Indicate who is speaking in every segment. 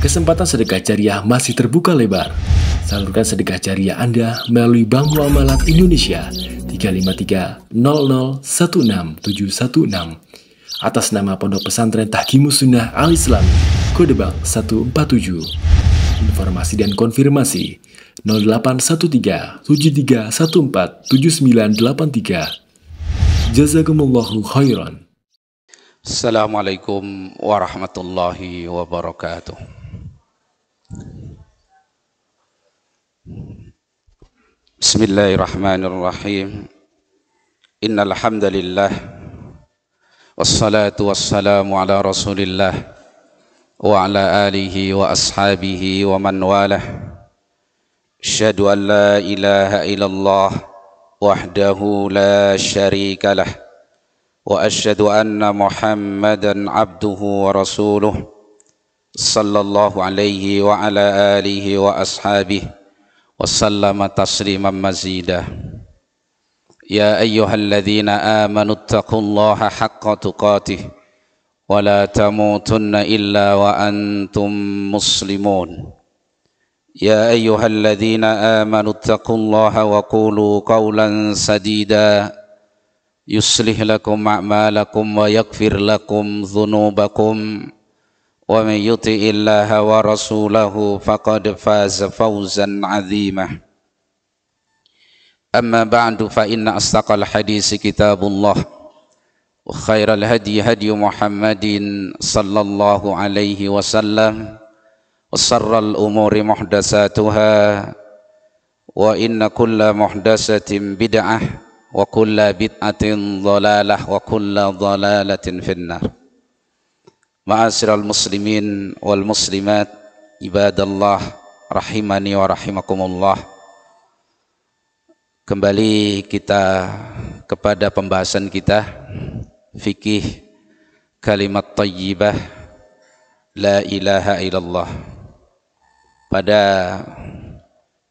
Speaker 1: kesempatan sedekah jariah masih terbuka lebar. Salurkan sedekah jariah Anda melalui Bank Muamalat Indonesia 353 00161716 atas nama Pondok Pesantren Tahkimus Sunnah Al Islam, kode bank 147. Informasi dan konfirmasi 0813 7314 7983. Jazakumullahu khairan. Assalamualaikum warahmatullahi wabarakatuh. بسم الله الرحمن الرحيم إن الحمد لله والصلاة والسلام على رسول الله وعلى آله وأصحابه ومن والاه أشهد أن لا إله إلا الله وحده لا شريك له وأشهد أن محمدا عبده ورسوله صلى الله عليه وعلى آله وأصحابه وسلم تسليما مزيدا يا أيها الذين آمنوا اتقوا الله حق تقاته ولا تموتن إلا وأنتم مسلمون يا أيها الذين آمنوا اتقوا الله وقولوا قولا سديدا يصلح لكم أعمالكم ويغفر لكم ذنوبكم ومن يطع الله ورسوله فقد فاز فوزا عظيما أما بعد فإن أصدق الحديث كتاب الله وخير الهدي هدي محمد صلى الله عليه وسلم وصر الأمور محدثاتها وإن كل محدثة بدعة وكل بدعة ضلالة وكل ضلالة في النار Ma'asyiral muslimin wal muslimat ibadallah rahimani wa rahimakumullah. Kembali kita kepada pembahasan kita fikih kalimat tayyibah la ilaha illallah. Pada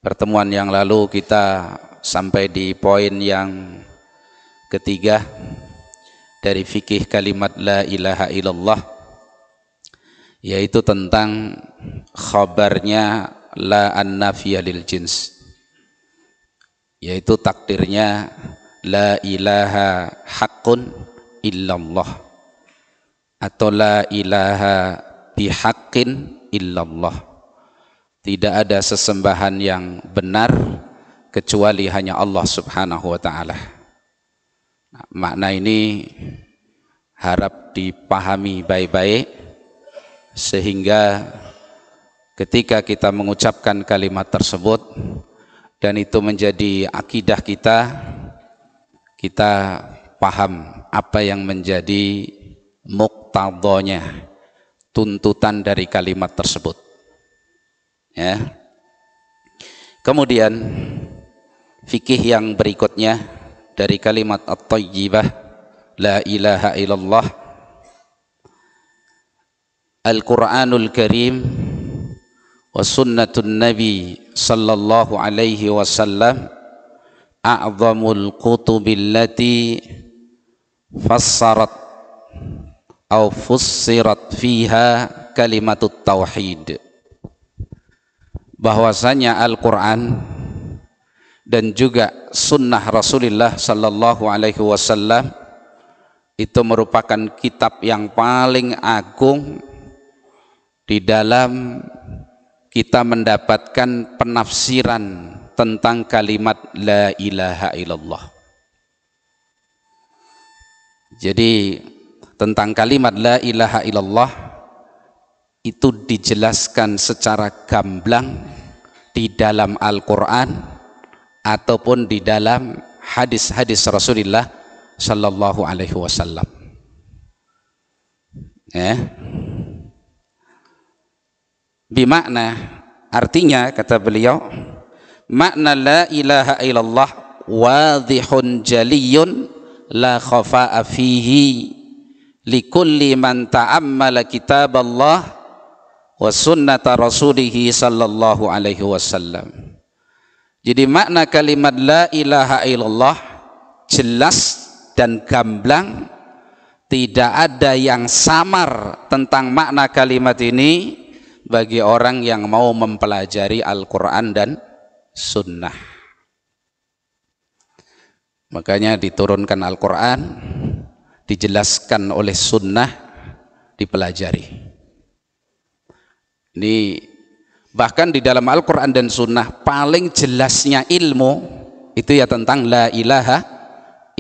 Speaker 1: pertemuan yang lalu kita sampai di poin yang ketiga dari fikih kalimat la ilaha illallah yaitu tentang khabarnya la annafiyah lil jins yaitu takdirnya la ilaha haqqun illallah atau la ilaha bihaqqin illallah tidak ada sesembahan yang benar kecuali hanya Allah subhanahu wa ta'ala nah, makna ini harap dipahami baik-baik sehingga ketika kita mengucapkan kalimat tersebut dan itu menjadi akidah kita kita paham apa yang menjadi muktadonya tuntutan dari kalimat tersebut ya kemudian fikih yang berikutnya dari kalimat at-tayyibah la ilaha illallah Al-Quranul Karim wa sunnatun Nabi sallallahu alaihi wasallam a'zamul kutubillati fassarat au fussirat fiha kalimatut tauhid bahwasanya Al-Qur'an dan juga sunnah Rasulullah sallallahu alaihi wasallam itu merupakan kitab yang paling agung di dalam kita mendapatkan penafsiran tentang kalimat la ilaha illallah. Jadi tentang kalimat la ilaha illallah itu dijelaskan secara gamblang di dalam Al-Qur'an ataupun di dalam hadis-hadis Rasulullah sallallahu alaihi wasallam. Ya bimakna artinya kata beliau makna la ilaha illallah wadihun jaliyun la khafa'a fihi likulli man ta'ammala kitab Allah wa sunnata rasulihi sallallahu alaihi wasallam jadi makna kalimat la ilaha illallah jelas dan gamblang tidak ada yang samar tentang makna kalimat ini bagi orang yang mau mempelajari Al-Quran dan Sunnah. Makanya diturunkan Al-Quran, dijelaskan oleh Sunnah, dipelajari. Ini bahkan di dalam Al-Quran dan Sunnah paling jelasnya ilmu itu ya tentang la ilaha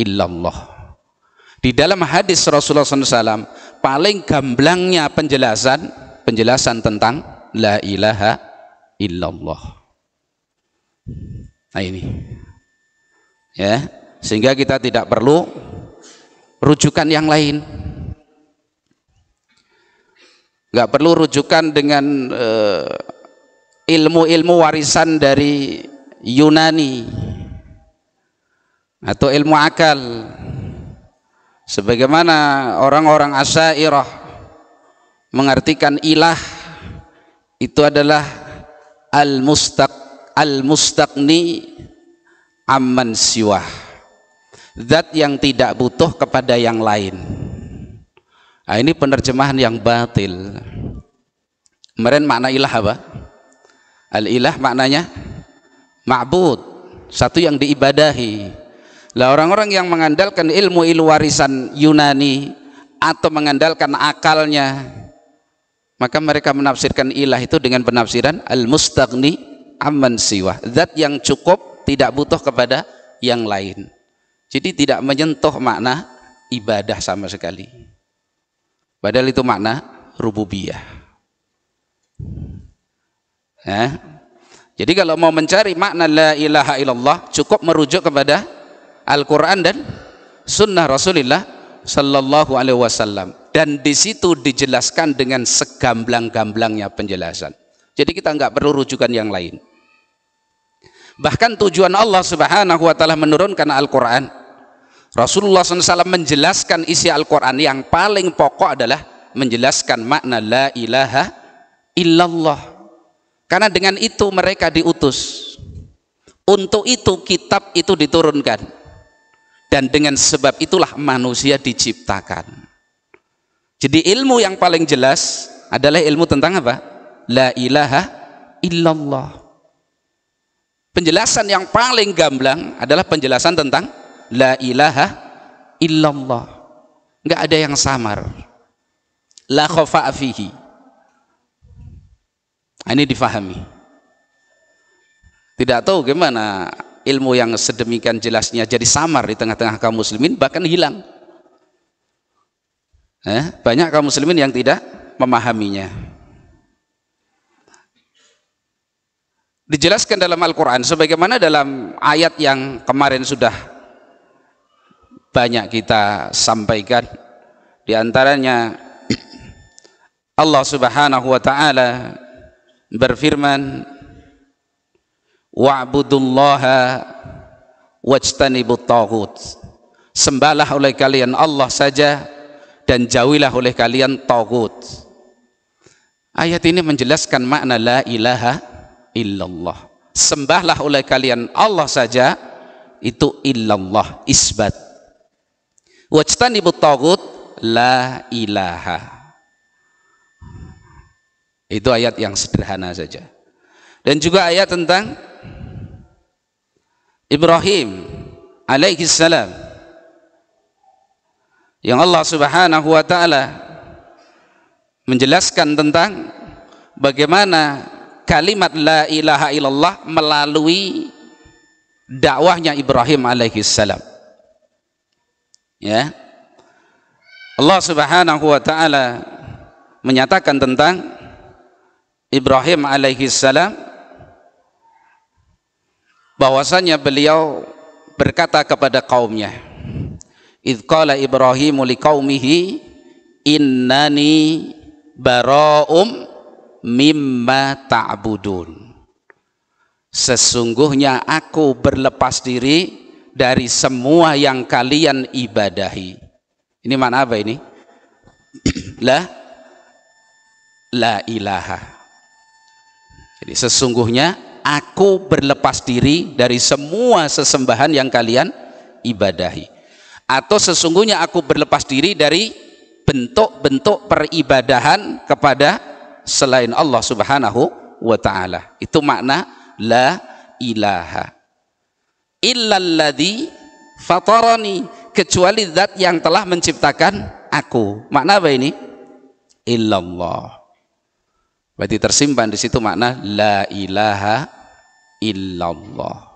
Speaker 1: illallah. Di dalam hadis Rasulullah SAW paling gamblangnya penjelasan penjelasan tentang la ilaha illallah. Nah ini. Ya, sehingga kita tidak perlu rujukan yang lain. Enggak perlu rujukan dengan eh, ilmu-ilmu uh, warisan dari Yunani atau ilmu akal sebagaimana orang-orang asyairah mengartikan ilah itu adalah al mustaq al mustaqni amman siwah zat yang tidak butuh kepada yang lain nah, ini penerjemahan yang batil kemarin makna ilah apa al ilah maknanya ma'bud satu yang diibadahi lah orang-orang yang mengandalkan ilmu ilmu warisan Yunani atau mengandalkan akalnya maka mereka menafsirkan ilah itu dengan penafsiran al mustagni amman siwa. Zat yang cukup tidak butuh kepada yang lain. Jadi tidak menyentuh makna ibadah sama sekali. Padahal itu makna rububiyah. ya. Jadi kalau mau mencari makna la ilaha illallah cukup merujuk kepada Al-Quran dan sunnah Rasulullah Sallallahu Alaihi Wasallam dan di situ dijelaskan dengan segamblang-gamblangnya penjelasan. Jadi kita nggak perlu rujukan yang lain. Bahkan tujuan Allah Subhanahu Wa Taala menurunkan Al-Quran, Rasulullah SAW menjelaskan isi Al-Quran yang paling pokok adalah menjelaskan makna la ilaha illallah. Karena dengan itu mereka diutus. Untuk itu kitab itu diturunkan. Dan dengan sebab itulah manusia diciptakan. Jadi ilmu yang paling jelas adalah ilmu tentang apa? La ilaha illallah. Penjelasan yang paling gamblang adalah penjelasan tentang la ilaha illallah. Enggak ada yang samar. La khafa'a nah, Ini difahami. Tidak tahu gimana ilmu yang sedemikian jelasnya jadi samar di tengah-tengah kaum muslimin bahkan hilang eh, banyak kaum muslimin yang tidak memahaminya dijelaskan dalam Al-Quran sebagaimana dalam ayat yang kemarin sudah banyak kita sampaikan diantaranya Allah Subhanahu wa taala berfirman wa'budullaha wajtanibut taghut. Sembahlah oleh kalian Allah saja dan jauhilah oleh kalian taghut. Ayat ini menjelaskan makna la ilaha illallah. Sembahlah oleh kalian Allah saja itu illallah isbat. Wajtanibut taghut la ilaha. Itu ayat yang sederhana saja. Dan juga ayat tentang Ibrahim alaihi salam yang Allah Subhanahu wa taala menjelaskan tentang bagaimana kalimat la ilaha illallah melalui dakwahnya Ibrahim alaihi salam. Ya. Allah Subhanahu wa taala menyatakan tentang Ibrahim alaihi salam bahwasanya beliau berkata kepada kaumnya idh qala ibrahimu liqaumihi innani baraum mimma ta'budun sesungguhnya aku berlepas diri dari semua yang kalian ibadahi ini mana apa ini la la ilaha jadi sesungguhnya aku berlepas diri dari semua sesembahan yang kalian ibadahi atau sesungguhnya aku berlepas diri dari bentuk-bentuk peribadahan kepada selain Allah Subhanahu wa taala. Itu makna la ilaha illalladzi fatarani kecuali zat yang telah menciptakan aku. Makna apa ini? Illallah. Berarti tersimpan di situ makna la ilaha illallah.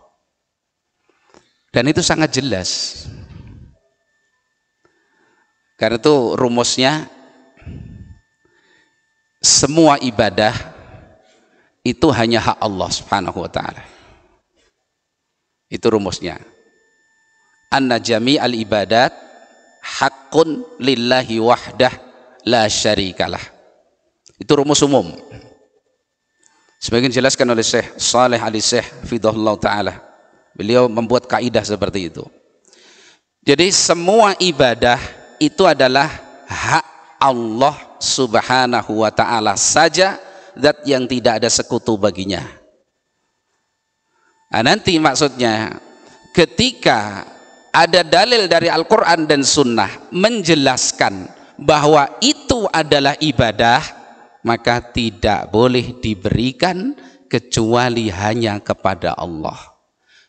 Speaker 1: Dan itu sangat jelas. Karena itu rumusnya semua ibadah itu hanya hak Allah Subhanahu wa taala. Itu rumusnya. Anna jami'al ibadat hakun lillahi wahdah la syarikalah. Itu rumus umum. Sebagian jelaskan oleh Syekh Saleh Ali Syekh Fidahullah Ta'ala. Beliau membuat kaidah seperti itu. Jadi semua ibadah itu adalah hak Allah Subhanahu wa taala saja zat yang tidak ada sekutu baginya. Nah, nanti maksudnya ketika ada dalil dari Al-Qur'an dan Sunnah menjelaskan bahwa itu adalah ibadah maka tidak boleh diberikan kecuali hanya kepada Allah.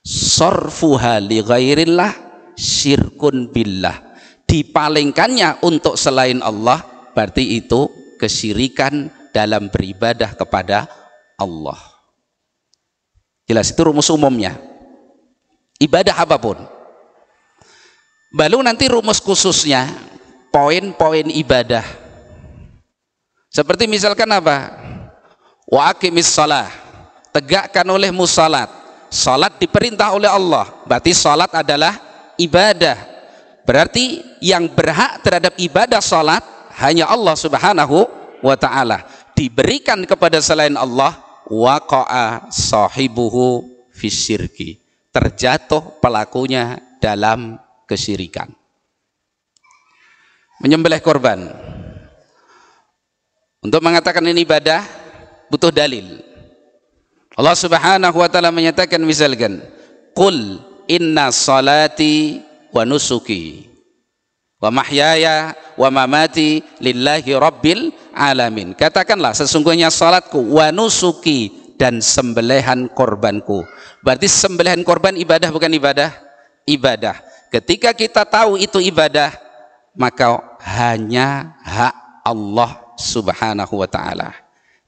Speaker 1: Sorfuha li ghairillah syirkun billah. Dipalingkannya untuk selain Allah berarti itu kesyirikan dalam beribadah kepada Allah. Jelas itu rumus umumnya. Ibadah apapun. Baru nanti rumus khususnya, poin-poin ibadah seperti misalkan apa? Wa aqimis Tegakkan oleh musalat. Salat diperintah oleh Allah. Berarti salat adalah ibadah. Berarti yang berhak terhadap ibadah salat hanya Allah Subhanahu wa taala. Diberikan kepada selain Allah waqa'a sahibuhu fisirki. Terjatuh pelakunya dalam kesyirikan. Menyembelih korban untuk mengatakan ini ibadah butuh dalil. Allah Subhanahu wa taala menyatakan misalkan, "Qul inna salati wa nusuki wa mahyaya wa mamati lillahi rabbil alamin." Katakanlah sesungguhnya salatku wa nusuki dan sembelihan korbanku. Berarti sembelihan korban ibadah bukan ibadah? Ibadah. Ketika kita tahu itu ibadah, maka hanya hak Allah subhanahu wa ta'ala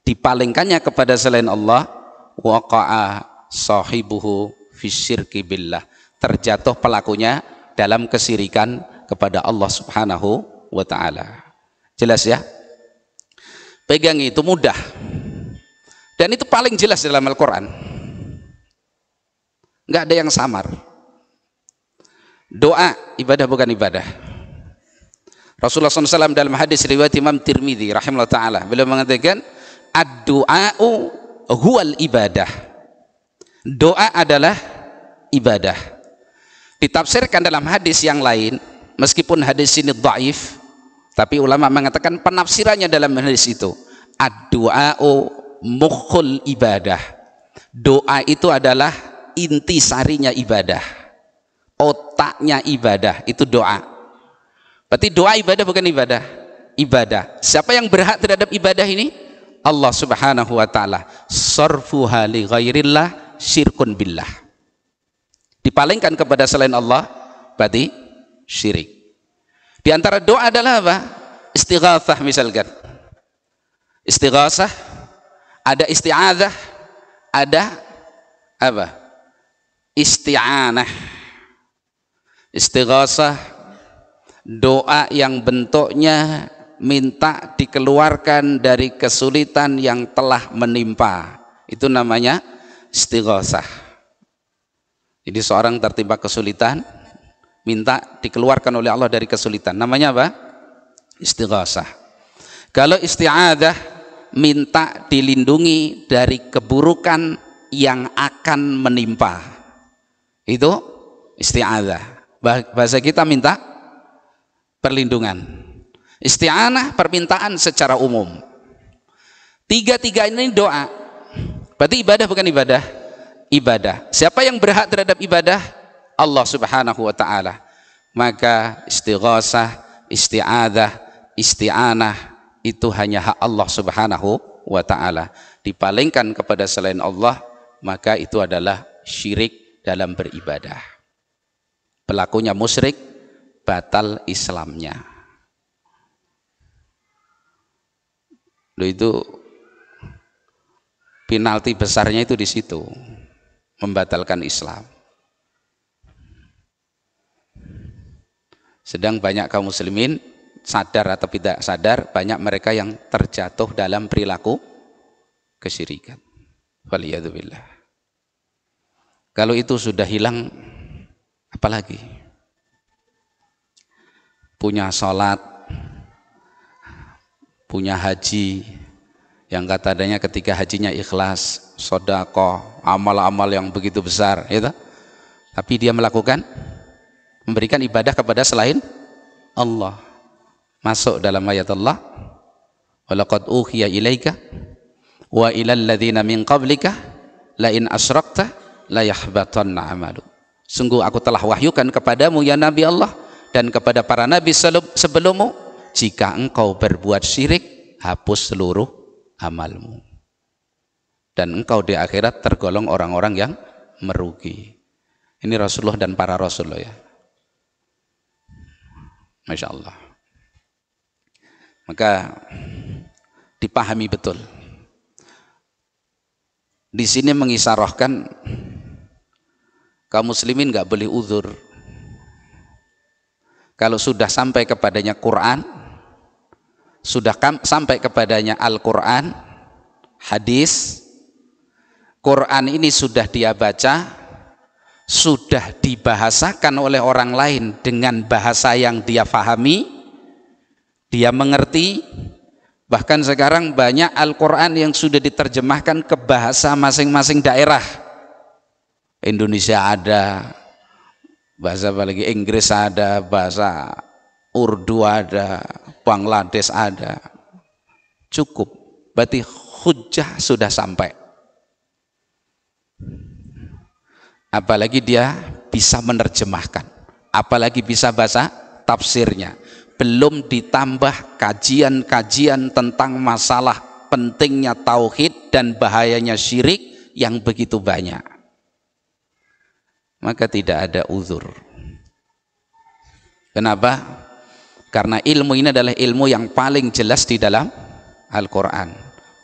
Speaker 1: dipalingkannya kepada selain Allah waqa'a sahibuhu fisyirki billah terjatuh pelakunya dalam kesirikan kepada Allah subhanahu wa ta'ala jelas ya pegang itu mudah dan itu paling jelas dalam Al-Quran nggak ada yang samar doa ibadah bukan ibadah Rasulullah SAW dalam hadis riwayat Imam Tirmidzi rahimahullah taala beliau mengatakan ad huwal ibadah. Doa adalah ibadah. Ditafsirkan dalam hadis yang lain meskipun hadis ini dhaif tapi ulama mengatakan penafsirannya dalam hadis itu ad-du'a'u ibadah. Doa itu adalah inti sarinya ibadah. Otaknya ibadah itu doa. Berarti doa ibadah bukan ibadah. Ibadah. Siapa yang berhak terhadap ibadah ini? Allah Subhanahu wa taala. Sarfuha li ghairillah syirkun billah. Dipalingkan kepada selain Allah berarti syirik. Di antara doa adalah apa? Istighatsah misalkan. Istighatsah ada isti'adzah, ada apa? Isti'anah. Istighatsah doa yang bentuknya minta dikeluarkan dari kesulitan yang telah menimpa. Itu namanya istighosah. Jadi seorang tertimpa kesulitan, minta dikeluarkan oleh Allah dari kesulitan. Namanya apa? Istighosah. Kalau isti'adah, minta dilindungi dari keburukan yang akan menimpa. Itu isti'adah. Bahasa kita minta perlindungan. Isti'anah permintaan secara umum. Tiga-tiga ini doa. Berarti ibadah bukan ibadah? Ibadah. Siapa yang berhak terhadap ibadah? Allah Subhanahu wa taala. Maka istighosah, isti'adah, isti'anah itu hanya hak Allah Subhanahu wa taala. Dipalingkan kepada selain Allah, maka itu adalah syirik dalam beribadah. Pelakunya musyrik batal Islamnya. Lo itu penalti besarnya itu di situ, membatalkan Islam. Sedang banyak kaum muslimin sadar atau tidak sadar, banyak mereka yang terjatuh dalam perilaku kesyirikan. Waliyadzubillah. Kalau itu sudah hilang, apalagi? punya sholat, punya haji, yang kata adanya ketika hajinya ikhlas, sodako, amal-amal yang begitu besar, gitu. Tapi dia melakukan memberikan ibadah kepada selain Allah. Masuk dalam ayat Allah. Walaqad uhiya ilaika wa ilal ladhina min qablika la in asyrakta la yahbatanna amalu. Sungguh aku telah wahyukan kepadamu ya Nabi Allah dan kepada para nabi sebelummu jika engkau berbuat syirik hapus seluruh amalmu dan engkau di akhirat tergolong orang-orang yang merugi ini Rasulullah dan para rasulullah ya Masya Allah maka dipahami betul di sini mengisarahkan kaum muslimin nggak boleh uzur kalau sudah sampai kepadanya Quran, sudah sampai kepadanya Al-Quran, hadis, Quran ini sudah dia baca, sudah dibahasakan oleh orang lain dengan bahasa yang dia fahami, dia mengerti, bahkan sekarang banyak Al-Quran yang sudah diterjemahkan ke bahasa masing-masing daerah. Indonesia ada, bahasa apalagi Inggris ada bahasa Urdu ada Bangladesh ada cukup berarti hujah sudah sampai apalagi dia bisa menerjemahkan apalagi bisa bahasa tafsirnya belum ditambah kajian-kajian tentang masalah pentingnya tauhid dan bahayanya syirik yang begitu banyak maka tidak ada uzur. Kenapa? Karena ilmu ini adalah ilmu yang paling jelas di dalam Al-Qur'an,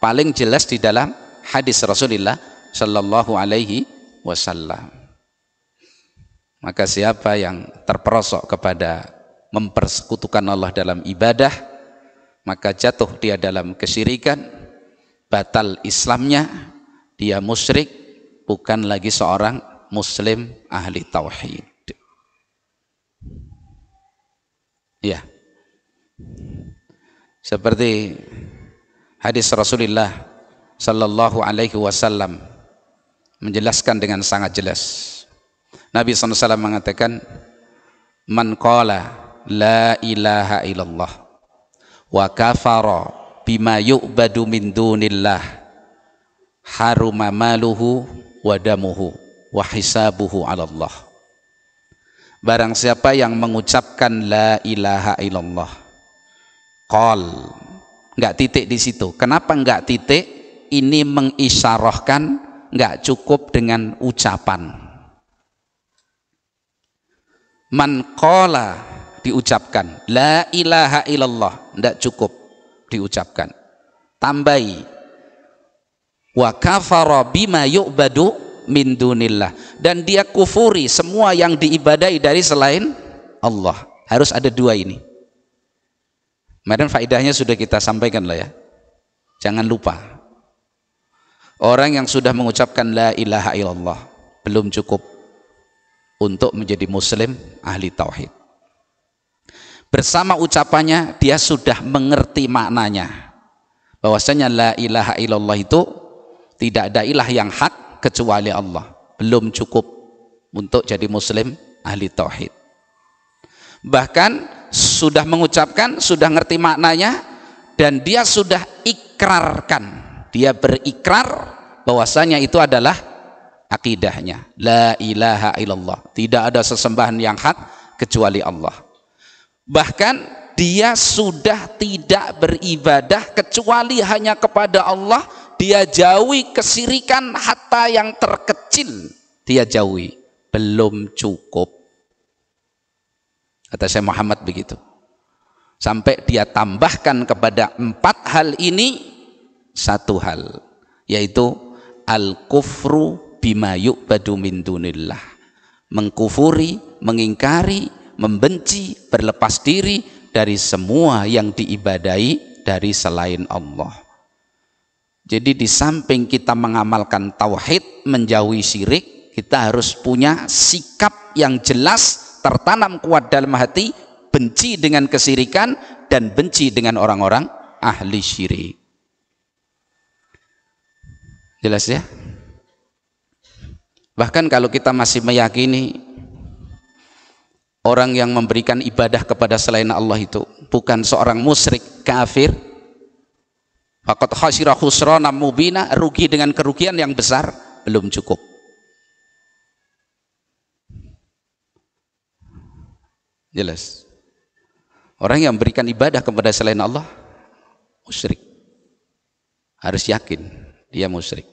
Speaker 1: paling jelas di dalam hadis Rasulullah Shallallahu alaihi wasallam. Maka siapa yang terperosok kepada mempersekutukan Allah dalam ibadah, maka jatuh dia dalam kesyirikan, batal Islamnya, dia musyrik, bukan lagi seorang muslim ahli tauhid. Ya. Seperti hadis Rasulullah sallallahu alaihi wasallam menjelaskan dengan sangat jelas. Nabi SAW mengatakan, "Man qala la ilaha illallah wa kafara bima yu'badu min dunillah haruma maluhu wa damuhu." wa 'ala Allah. Barang siapa yang mengucapkan la ilaha illallah. Qal. Enggak titik di situ. Kenapa enggak titik? Ini mengisyarahkan enggak cukup dengan ucapan. Man qala diucapkan la ilaha illallah enggak cukup diucapkan. Tambahi wa kafara bima yu'badu min dunillah dan dia kufuri semua yang diibadai dari selain Allah harus ada dua ini kemarin faidahnya sudah kita sampaikan lah ya jangan lupa orang yang sudah mengucapkan la ilaha illallah belum cukup untuk menjadi muslim ahli tauhid bersama ucapannya dia sudah mengerti maknanya bahwasanya la ilaha illallah itu tidak ada ilah yang hak kecuali Allah belum cukup untuk jadi muslim ahli tauhid bahkan sudah mengucapkan sudah ngerti maknanya dan dia sudah ikrarkan dia berikrar bahwasanya itu adalah akidahnya la ilaha illallah tidak ada sesembahan yang hak kecuali Allah bahkan dia sudah tidak beribadah kecuali hanya kepada Allah dia jauhi kesirikan hatta yang terkecil dia jauhi belum cukup kata saya Muhammad begitu sampai dia tambahkan kepada empat hal ini satu hal yaitu al kufru bima yu'badu min dunillah mengkufuri mengingkari membenci berlepas diri dari semua yang diibadai dari selain Allah jadi di samping kita mengamalkan tauhid, menjauhi syirik, kita harus punya sikap yang jelas tertanam kuat dalam hati, benci dengan kesirikan dan benci dengan orang-orang ahli syirik. Jelas ya? Bahkan kalau kita masih meyakini orang yang memberikan ibadah kepada selain Allah itu bukan seorang musyrik kafir, Fakot khasira khusrana mubina, rugi dengan kerugian yang besar belum cukup. Jelas. Orang yang memberikan ibadah kepada selain Allah musyrik. Harus yakin dia musyrik.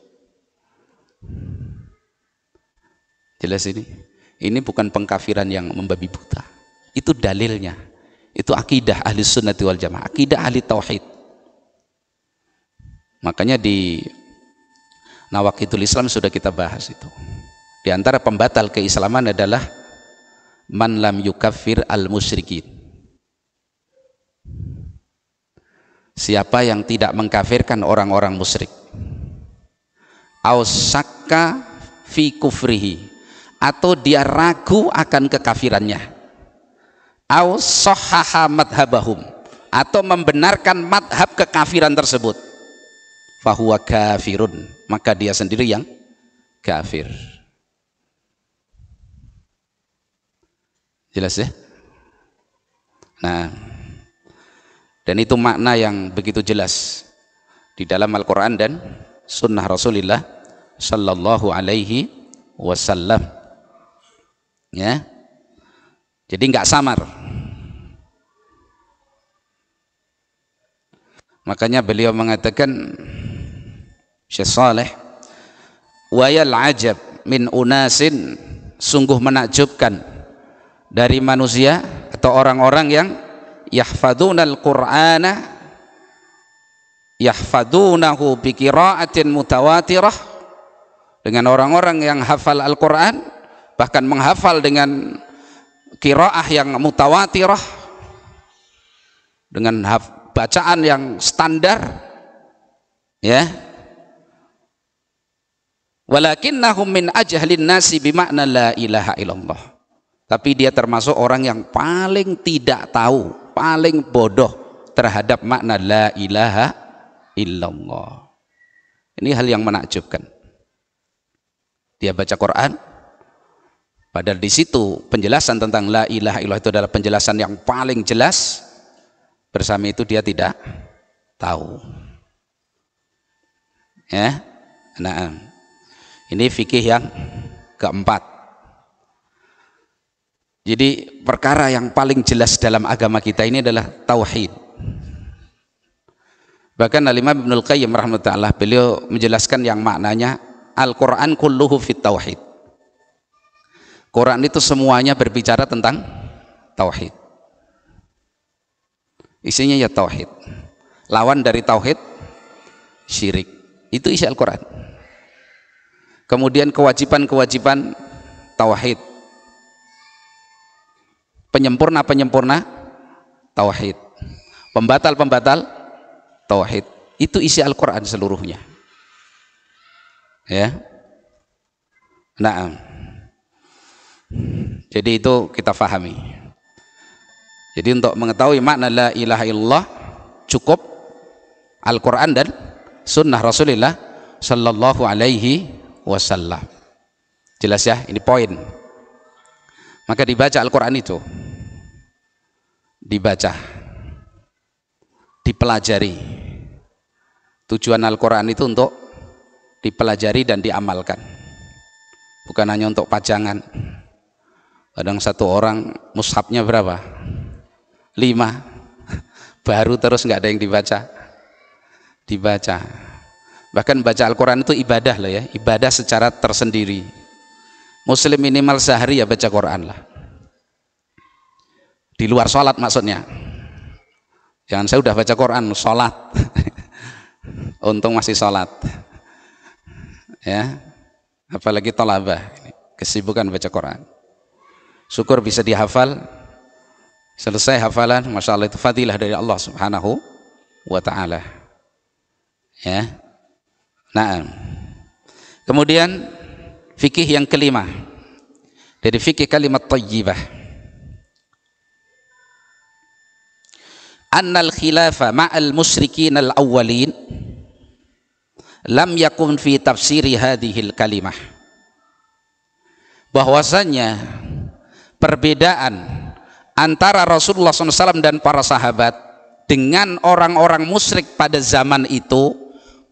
Speaker 1: Jelas ini? Ini bukan pengkafiran yang membabi buta. Itu dalilnya. Itu akidah ahli sunnati wal jamaah. Akidah ahli tauhid Makanya di Nawakitul Islam sudah kita bahas itu. Di antara pembatal keislaman adalah man lam yukafir al musyrikin. Siapa yang tidak mengkafirkan orang-orang musyrik. Ausaka fi kufrihi atau dia ragu akan kekafirannya. Au madhabahum atau membenarkan madhab kekafiran tersebut fahuwa kafirun maka dia sendiri yang kafir jelas ya nah dan itu makna yang begitu jelas di dalam Al-Quran dan sunnah Rasulullah Sallallahu Alaihi Wasallam ya jadi nggak samar makanya beliau mengatakan Syekh Saleh wayal ajab min unasin sungguh menakjubkan dari manusia atau orang-orang yang yahfadunal qur'ana yahfadunahu bikiraatin mutawatirah dengan orang-orang yang hafal Al-Qur'an bahkan menghafal dengan kiraah yang mutawatirah dengan bacaan yang standar ya Walakinnahum min ajhalin nasi bimakna la ilaha illallah. Tapi dia termasuk orang yang paling tidak tahu, paling bodoh terhadap makna la ilaha illallah. Ini hal yang menakjubkan. Dia baca Quran, padahal di situ penjelasan tentang la ilaha illallah itu adalah penjelasan yang paling jelas. Bersama itu dia tidak tahu. Ya, nah, ini fikih yang keempat. Jadi perkara yang paling jelas dalam agama kita ini adalah tauhid. Bahkan Al-Imam Ibnu Al-Qayyim rahimahullah beliau menjelaskan yang maknanya Al-Qur'an kulluhu fit tauhid. Quran itu semuanya berbicara tentang tauhid. Isinya ya tauhid. Lawan dari tauhid syirik. Itu isi Al-Qur'an kemudian kewajiban-kewajiban tauhid penyempurna-penyempurna tauhid pembatal-pembatal tauhid itu isi Al-Qur'an seluruhnya ya nah jadi itu kita fahami jadi untuk mengetahui makna la ilaha illallah cukup Al-Quran dan sunnah Rasulullah Sallallahu alaihi wasallam. Jelas ya, ini poin. Maka dibaca Al-Quran itu. Dibaca. Dipelajari. Tujuan Al-Quran itu untuk dipelajari dan diamalkan. Bukan hanya untuk pajangan. Kadang satu orang mushabnya berapa? Lima. Baru terus nggak ada yang dibaca. Dibaca Bahkan baca Al-Quran itu ibadah loh ya, ibadah secara tersendiri. Muslim minimal sehari ya baca Quran lah. Di luar sholat maksudnya. Jangan saya udah baca Quran, sholat. Untung masih sholat. Ya, apalagi tolabah. Kesibukan baca Quran. Syukur bisa dihafal. Selesai hafalan, masya Allah itu fadilah dari Allah Subhanahu wa Ta'ala. Ya, Nah, kemudian fikih yang kelima dari fikih kalimat tayyibah. Annal khilafa ma'al musyrikin al-awwalin lam yakun fi tafsiri hadhil kalimah. Bahwasanya perbedaan antara Rasulullah SAW dan para sahabat dengan orang-orang musyrik pada zaman itu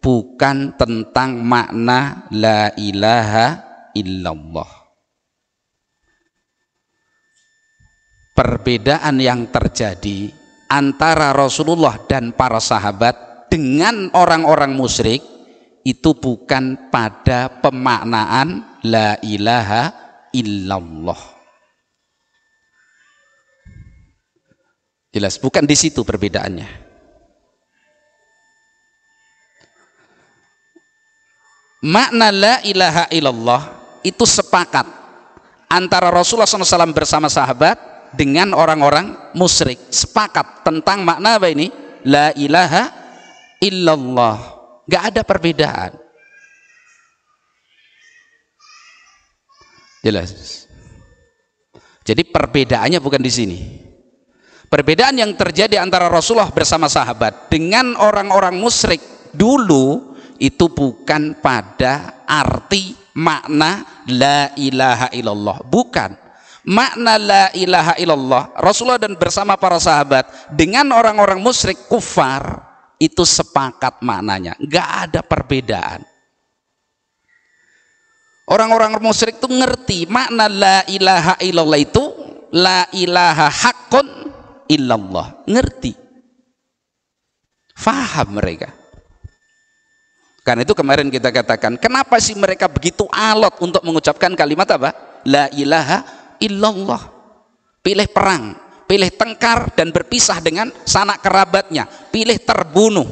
Speaker 1: bukan tentang makna la ilaha illallah. Perbedaan yang terjadi antara Rasulullah dan para sahabat dengan orang-orang musyrik itu bukan pada pemaknaan la ilaha illallah. Jelas, bukan di situ perbedaannya. makna la ilaha illallah itu sepakat antara Rasulullah SAW bersama sahabat dengan orang-orang musyrik sepakat tentang makna apa ini la ilaha illallah nggak ada perbedaan jelas jadi perbedaannya bukan di sini perbedaan yang terjadi antara Rasulullah bersama sahabat dengan orang-orang musyrik dulu itu bukan pada arti makna la ilaha illallah bukan makna la ilaha illallah Rasulullah dan bersama para sahabat dengan orang-orang musyrik kufar itu sepakat maknanya nggak ada perbedaan orang-orang musyrik itu ngerti makna la ilaha illallah itu la ilaha hakun illallah ngerti faham mereka karena itu kemarin kita katakan, kenapa sih mereka begitu alot untuk mengucapkan kalimat apa? La ilaha illallah. Pilih perang, pilih tengkar dan berpisah dengan sanak kerabatnya, pilih terbunuh.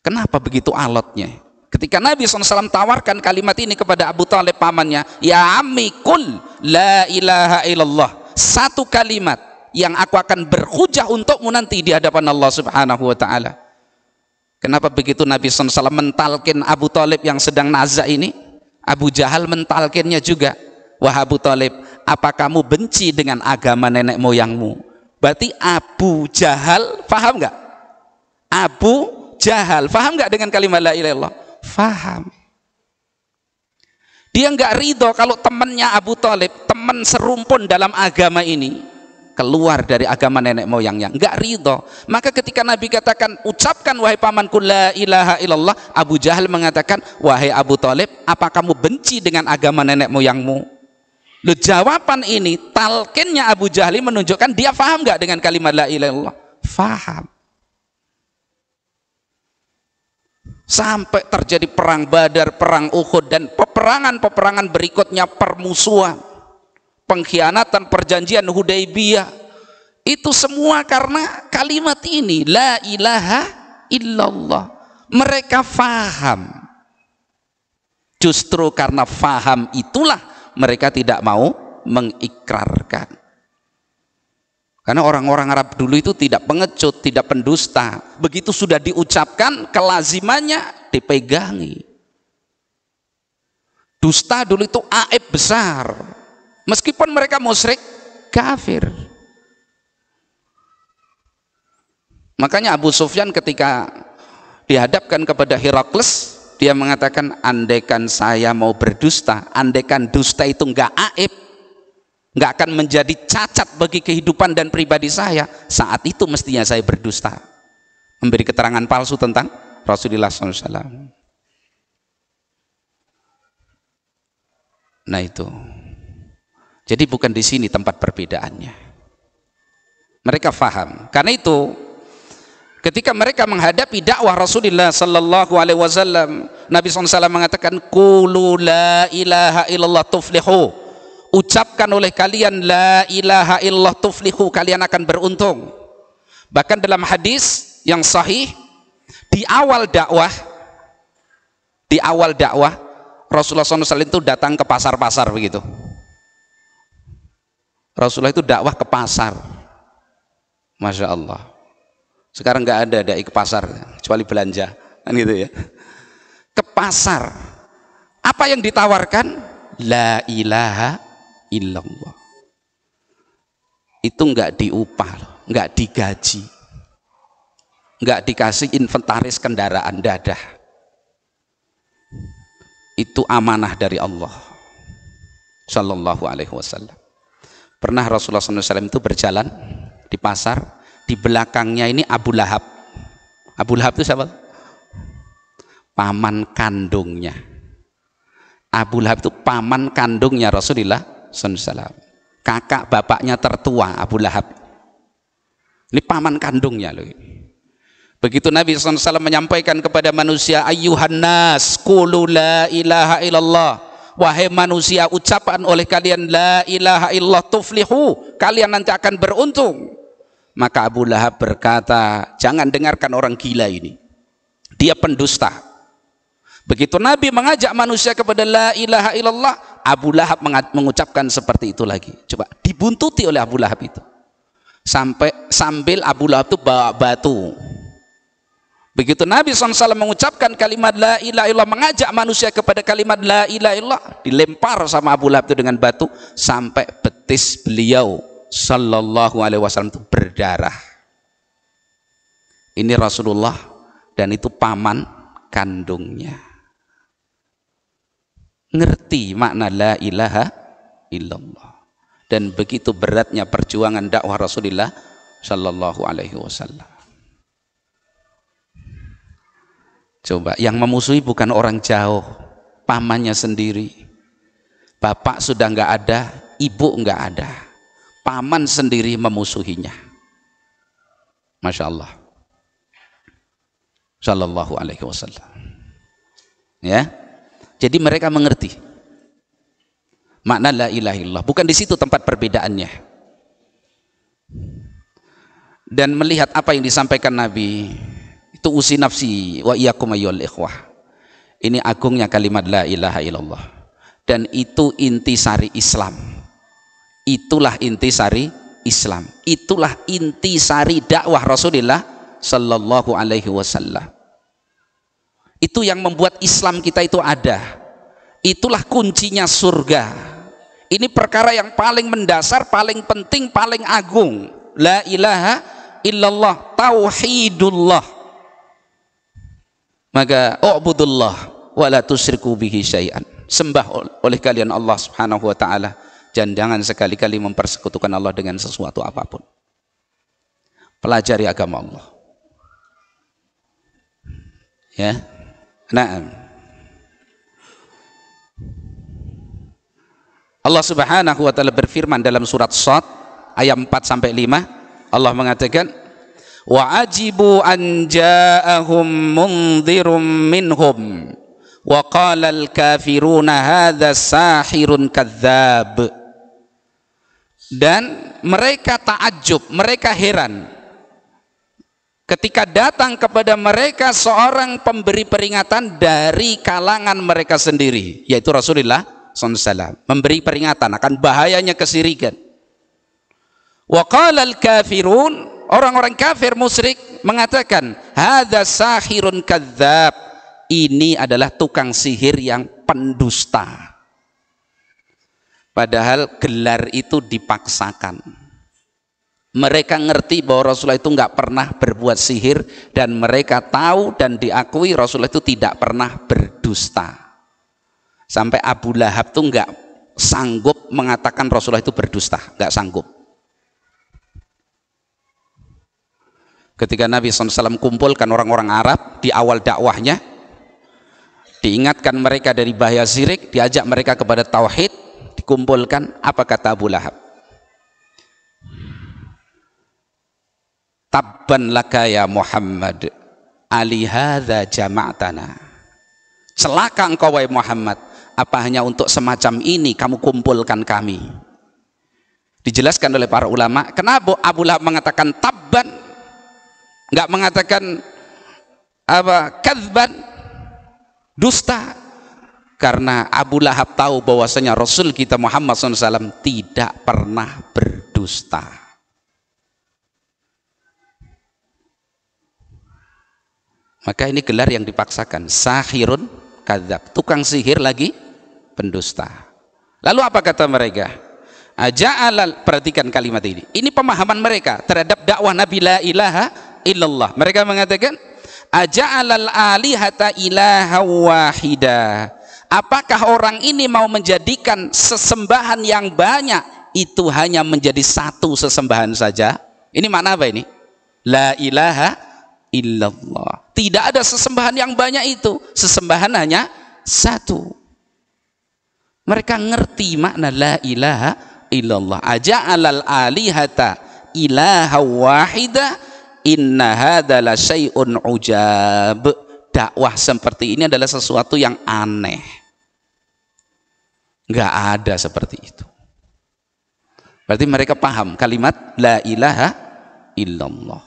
Speaker 1: Kenapa begitu alotnya? Ketika Nabi SAW tawarkan kalimat ini kepada Abu Talib pamannya, Ya kul la ilaha illallah. Satu kalimat yang aku akan berhujah untukmu nanti di hadapan Allah Subhanahu wa taala. Kenapa begitu Nabi SAW mentalkin Abu Talib yang sedang nazak ini? Abu Jahal mentalkinnya juga. Wah Abu Talib, apa kamu benci dengan agama nenek moyangmu? Berarti Abu Jahal, faham nggak? Abu Jahal, faham nggak dengan kalimat la ilallah? Faham. Dia nggak ridho kalau temannya Abu Talib, teman serumpun dalam agama ini, keluar dari agama nenek moyangnya enggak ridho maka ketika Nabi katakan ucapkan wahai pamanku la ilaha illallah Abu Jahal mengatakan wahai Abu Talib apa kamu benci dengan agama nenek moyangmu Lu jawaban ini talkinnya Abu Jahal menunjukkan dia faham nggak dengan kalimat la ilaha illallah faham sampai terjadi perang badar perang uhud dan peperangan-peperangan berikutnya permusuhan pengkhianatan perjanjian Hudaybiyah itu semua karena kalimat ini la ilaha illallah mereka faham justru karena faham itulah mereka tidak mau mengikrarkan karena orang-orang Arab dulu itu tidak pengecut, tidak pendusta. Begitu sudah diucapkan, kelazimannya dipegangi. Dusta dulu itu aib besar Meskipun mereka musyrik, kafir. Makanya Abu Sufyan ketika dihadapkan kepada Herakles, dia mengatakan andekan saya mau berdusta, andekan dusta itu enggak aib, enggak akan menjadi cacat bagi kehidupan dan pribadi saya. Saat itu mestinya saya berdusta. Memberi keterangan palsu tentang Rasulullah SAW. Nah itu. Jadi bukan di sini tempat perbedaannya. Mereka faham. Karena itu ketika mereka menghadapi dakwah Rasulullah sallallahu alaihi wasallam, Nabi SAW mengatakan qulu la ilaha illallah tuflihu. Ucapkan oleh kalian la ilaha illallah tuflihu, kalian akan beruntung. Bahkan dalam hadis yang sahih di awal dakwah di awal dakwah Rasulullah SAW itu datang ke pasar-pasar begitu Rasulullah itu dakwah ke pasar. Masya Allah. Sekarang nggak ada dai ke pasar, kecuali belanja, kan gitu ya. Ke pasar. Apa yang ditawarkan? La ilaha illallah. Itu nggak diupah, nggak digaji, nggak dikasih inventaris kendaraan dadah. Itu amanah dari Allah. Shallallahu alaihi wasallam. Pernah Rasulullah SAW itu berjalan di pasar, di belakangnya ini Abu Lahab. Abu Lahab itu siapa? Paman kandungnya. Abu Lahab itu paman kandungnya Rasulullah SAW. Kakak bapaknya tertua Abu Lahab. Ini paman kandungnya loh. Begitu Nabi SAW menyampaikan kepada manusia, ayuhan nas, kulu la ilaha illallah wahai manusia ucapan oleh kalian la ilaha illallah tuflihu kalian nanti akan beruntung maka Abu Lahab berkata jangan dengarkan orang gila ini dia pendusta begitu Nabi mengajak manusia kepada la ilaha illallah Abu Lahab mengucapkan seperti itu lagi coba dibuntuti oleh Abu Lahab itu sampai sambil Abu Lahab itu bawa batu Begitu Nabi SAW mengucapkan kalimat la ilaha illallah, mengajak manusia kepada kalimat la ilaha illallah, dilempar sama Abu Lahab itu dengan batu sampai betis beliau sallallahu alaihi wasallam itu berdarah. Ini Rasulullah dan itu paman kandungnya. Ngerti makna la ilaha illallah. Dan begitu beratnya perjuangan dakwah Rasulullah sallallahu alaihi wasallam. Coba, yang memusuhi bukan orang jauh, pamannya sendiri. Bapak sudah nggak ada, ibu nggak ada. Paman sendiri memusuhinya. Masya Allah. Sallallahu alaihi wasallam. Ya. Jadi mereka mengerti. Makna la ilaha illallah. Bukan di situ tempat perbedaannya. Dan melihat apa yang disampaikan Nabi usi nafsi wa iyyakum ayyuhal ikhwah. Ini agungnya kalimat la ilaha illallah. Dan itu inti sari Islam. Itulah inti sari Islam. Itulah inti sari dakwah Rasulullah sallallahu alaihi wasallam. Itu yang membuat Islam kita itu ada. Itulah kuncinya surga. Ini perkara yang paling mendasar, paling penting, paling agung. La ilaha illallah tauhidullah maka u'budullah wa la tusyriku bihi syai'an. Sembah oleh kalian Allah Subhanahu wa taala dan jangan sekali-kali mempersekutukan Allah dengan sesuatu apapun. Pelajari agama Allah. Ya. Nah. Allah Subhanahu wa taala berfirman dalam surat Sad ayat 4 sampai 5 Allah mengatakan wa ajibu an ja'ahum mundhirum minhum wa qala al kafiruna hadza sahirun kadzab dan mereka takjub mereka heran ketika datang kepada mereka seorang pemberi peringatan dari kalangan mereka sendiri yaitu Rasulullah SAW memberi peringatan akan bahayanya kesirikan wa qala al kafirun orang-orang kafir musyrik mengatakan hadza sahirun kadzab ini adalah tukang sihir yang pendusta padahal gelar itu dipaksakan mereka ngerti bahwa Rasulullah itu nggak pernah berbuat sihir dan mereka tahu dan diakui Rasulullah itu tidak pernah berdusta sampai Abu Lahab tuh nggak sanggup mengatakan Rasulullah itu berdusta nggak sanggup ketika Nabi SAW kumpulkan orang-orang Arab di awal dakwahnya diingatkan mereka dari bahaya syirik diajak mereka kepada tauhid dikumpulkan apa kata Abu Lahab tabban laka ya Muhammad alihada jama'tana celaka engkau wahai Muhammad apa hanya untuk semacam ini kamu kumpulkan kami dijelaskan oleh para ulama kenapa Abu Lahab mengatakan tabban nggak mengatakan apa kadzban dusta karena Abu Lahab tahu bahwasanya Rasul kita Muhammad SAW tidak pernah berdusta maka ini gelar yang dipaksakan sahirun kadzab tukang sihir lagi pendusta lalu apa kata mereka Ja'alal perhatikan kalimat ini. Ini pemahaman mereka terhadap dakwah Nabi la ilaha illallah. Mereka mengatakan aja'alal alihata ilaha wahida. Apakah orang ini mau menjadikan sesembahan yang banyak itu hanya menjadi satu sesembahan saja? Ini makna apa ini? La ilaha illallah. Tidak ada sesembahan yang banyak itu. Sesembahan hanya satu. Mereka ngerti makna la ilaha illallah. Aja'alal alihata ilaha wahida inna hadala syai'un ujab dakwah seperti ini adalah sesuatu yang aneh nggak ada seperti itu berarti mereka paham kalimat la ilaha illallah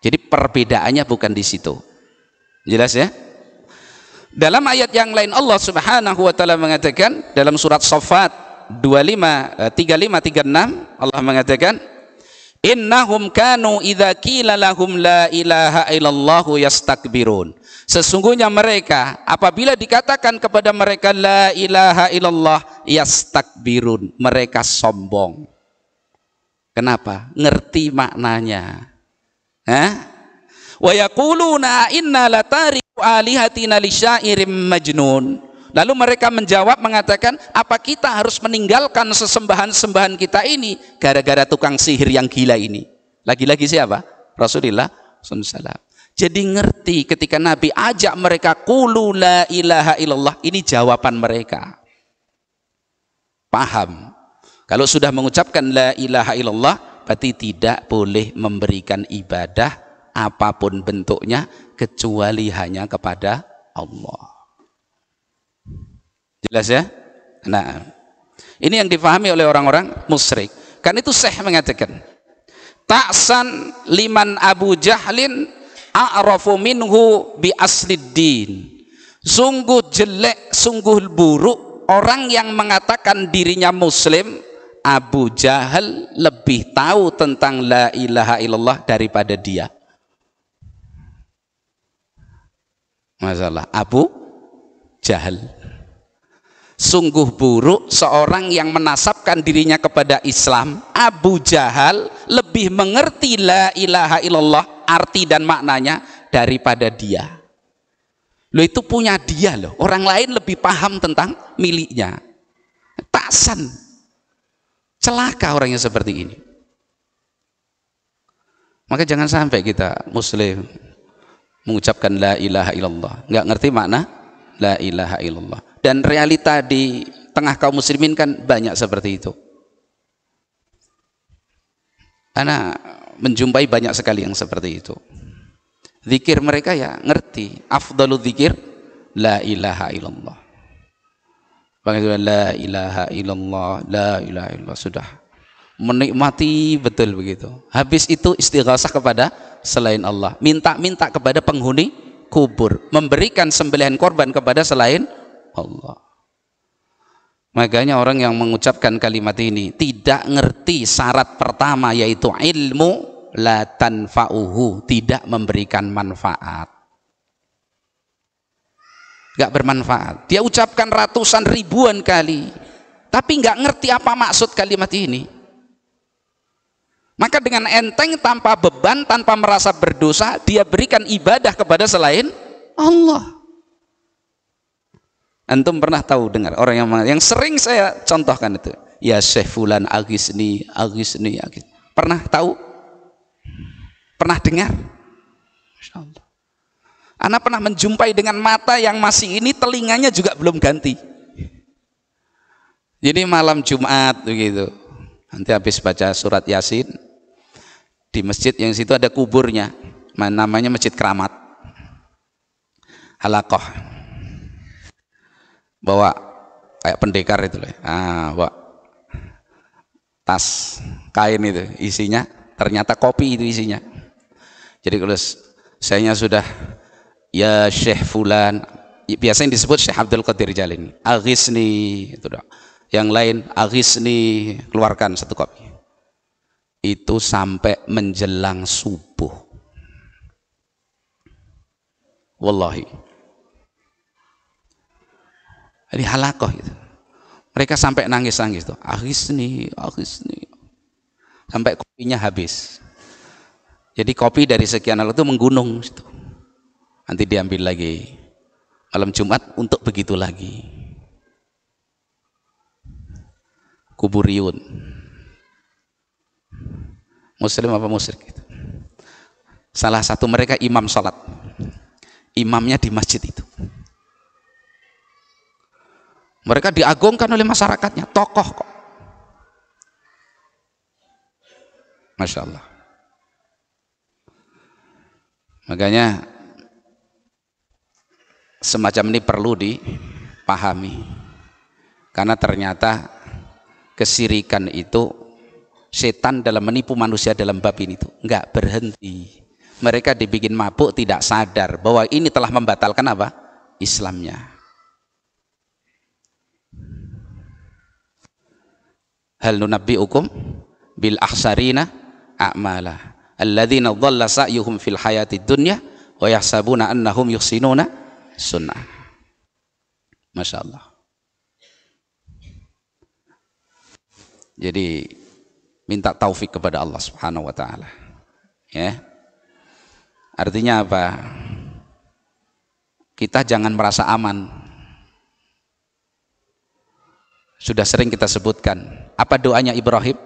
Speaker 1: jadi perbedaannya bukan di situ jelas ya dalam ayat yang lain Allah Subhanahu wa taala mengatakan dalam surat Sofat 25 35 36 Allah mengatakan Innahum kanu idza qila lahum la ilaha illallah yastakbirun. Sesungguhnya mereka apabila dikatakan kepada mereka la ilaha illallah yastakbirun, mereka sombong. Kenapa? Ngerti maknanya. Hah? Wa yaquluna inna latariku alihatina li syairim majnun. Lalu mereka menjawab mengatakan, apa kita harus meninggalkan sesembahan-sembahan kita ini gara-gara tukang sihir yang gila ini? Lagi-lagi siapa? Rasulullah SAW. Jadi ngerti ketika Nabi ajak mereka kulu la ilaha illallah. Ini jawaban mereka. Paham. Kalau sudah mengucapkan la ilaha illallah, berarti tidak boleh memberikan ibadah apapun bentuknya kecuali hanya kepada Allah. Jelas ya? Nah, ini yang difahami oleh orang-orang musyrik. Kan itu Syekh mengatakan, taksan liman Abu Jahlin a'rafu minhu bi asliddin. Sungguh jelek, sungguh buruk orang yang mengatakan dirinya muslim Abu Jahal lebih tahu tentang la ilaha illallah daripada dia. Masalah Abu Jahal Sungguh buruk seorang yang menasabkan dirinya kepada Islam. Abu Jahal lebih mengerti la ilaha illallah arti dan maknanya daripada dia. Lo itu punya dia loh. Orang lain lebih paham tentang miliknya. Taksan. Celaka orangnya seperti ini. Maka jangan sampai kita muslim mengucapkan la ilaha illallah. Nggak ngerti makna la ilaha illallah dan realita di tengah kaum muslimin kan banyak seperti itu Karena menjumpai banyak sekali yang seperti itu zikir mereka ya ngerti afdalu zikir la ilaha illallah Bagaimana la ilaha illallah la ilaha illallah sudah menikmati betul begitu habis itu istighasah kepada selain Allah minta-minta kepada penghuni kubur memberikan sembelihan korban kepada selain Allah. Makanya orang yang mengucapkan kalimat ini tidak ngerti syarat pertama yaitu ilmu la tanfa'uhu, tidak memberikan manfaat. Gak bermanfaat. Dia ucapkan ratusan ribuan kali, tapi nggak ngerti apa maksud kalimat ini. Maka dengan enteng tanpa beban, tanpa merasa berdosa, dia berikan ibadah kepada selain Allah. Antum pernah tahu dengar orang yang yang sering saya contohkan itu. Ya Syekh Fulan Agisni, Agisni, Agis. Pernah tahu? Pernah dengar? Masya Allah. Anda pernah menjumpai dengan mata yang masih ini telinganya juga belum ganti. Jadi malam Jumat begitu. Nanti habis baca surat Yasin di masjid yang situ ada kuburnya. Namanya Masjid Keramat. Halakoh bawa kayak pendekar itu loh. Ah, bawa tas kain itu isinya ternyata kopi itu isinya. Jadi kalau saya sudah ya Syekh fulan biasanya disebut Syekh Abdul Qadir Jalin nih itu dong. Yang lain nih keluarkan satu kopi. Itu sampai menjelang subuh. Wallahi ini halakoh itu Mereka sampai nangis-nangis tuh. Akhis nih, akhis nih. Sampai kopinya habis. Jadi kopi dari sekian lalu itu menggunung Gitu. Nanti diambil lagi. Malam Jumat untuk begitu lagi. Kuburiun. Muslim apa musyrik itu. Salah satu mereka imam sholat Imamnya di masjid itu. Mereka diagungkan oleh masyarakatnya, tokoh kok. Masya Allah. Makanya semacam ini perlu dipahami. Karena ternyata kesirikan itu setan dalam menipu manusia dalam bab ini itu nggak berhenti. Mereka dibikin mabuk tidak sadar bahwa ini telah membatalkan apa? Islamnya. hal nunabbi'ukum bil ahsarina a'mala alladzina dhalla sa'yuhum fil hayati dunya wa yahsabuna annahum yuhsinuna sunnah Masya Allah jadi minta taufik kepada Allah subhanahu wa ta'ala ya artinya apa kita jangan merasa aman sudah sering kita sebutkan. Apa doanya Ibrahim?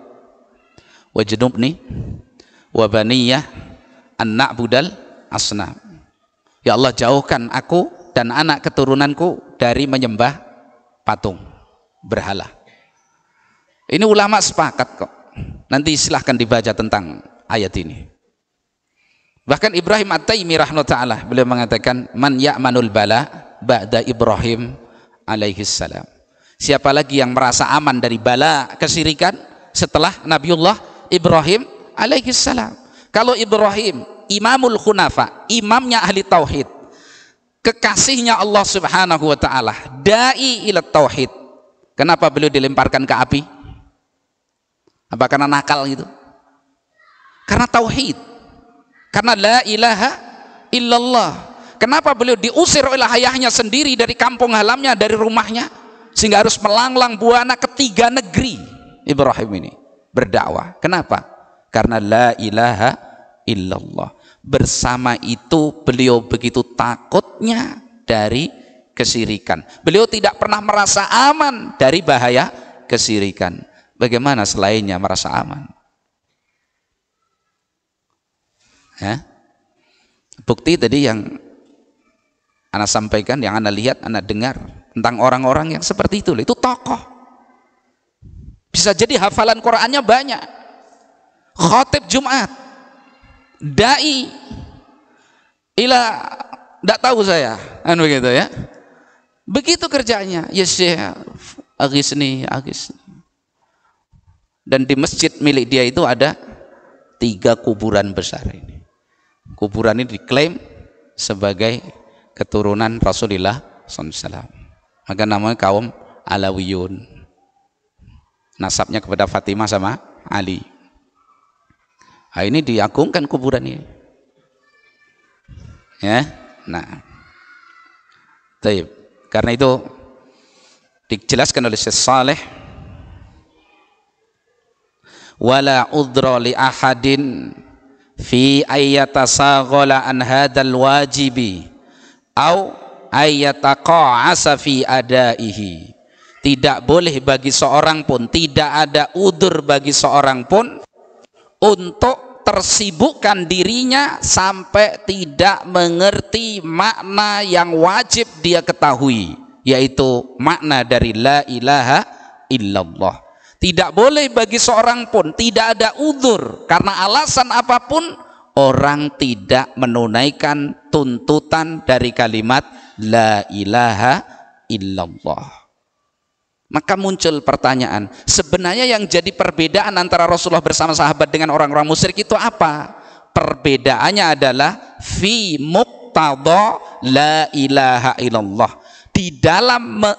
Speaker 1: Wajnubni wa anak anak budal asna. Ya Allah jauhkan aku dan anak keturunanku dari menyembah patung berhala. Ini ulama sepakat kok. Nanti silahkan dibaca tentang ayat ini. Bahkan Ibrahim At-Taimi taala beliau mengatakan man ya'manul bala ba'da Ibrahim alaihi salam. Siapa lagi yang merasa aman dari bala kesirikan setelah Nabiullah Ibrahim alaihissalam. Kalau Ibrahim, imamul khunafa, imamnya ahli tauhid, kekasihnya Allah Subhanahu wa taala, dai ila tauhid. Kenapa beliau dilemparkan ke api? Apa karena nakal gitu? Karena tauhid. Karena la ilaha illallah. Kenapa beliau diusir oleh ayahnya sendiri dari kampung halamnya, dari rumahnya? sehingga harus melanglang buana ketiga negeri Ibrahim ini berdakwah. Kenapa? Karena la ilaha illallah. Bersama itu beliau begitu takutnya dari kesirikan. Beliau tidak pernah merasa aman dari bahaya kesirikan. Bagaimana selainnya merasa aman? Ya? Bukti tadi yang Anda sampaikan, yang Anda lihat, Anda dengar, tentang orang-orang yang seperti itu itu tokoh bisa jadi hafalan Qurannya banyak khotib Jumat dai ila tidak tahu saya kan begitu ya begitu kerjanya yes ya nih, agis. dan di masjid milik dia itu ada tiga kuburan besar ini kuburan ini diklaim sebagai keturunan Rasulullah SAW maka namanya kaum Alawiyun nasabnya kepada Fatimah sama Ali nah, ini diagungkan kuburan ini ya nah Taib. karena itu dijelaskan oleh Syekh Saleh wala udra li ahadin fi ayyatasaghala an hadzal wajibi au ayyataqa'asa fi adaihi tidak boleh bagi seorang pun tidak ada udur bagi seorang pun untuk tersibukkan dirinya sampai tidak mengerti makna yang wajib dia ketahui yaitu makna dari la ilaha illallah tidak boleh bagi seorang pun tidak ada udur karena alasan apapun orang tidak menunaikan tuntutan dari kalimat la ilaha illallah. Maka muncul pertanyaan, sebenarnya yang jadi perbedaan antara Rasulullah bersama sahabat dengan orang-orang musyrik itu apa? Perbedaannya adalah fi muqtada la ilaha illallah. Di dalam me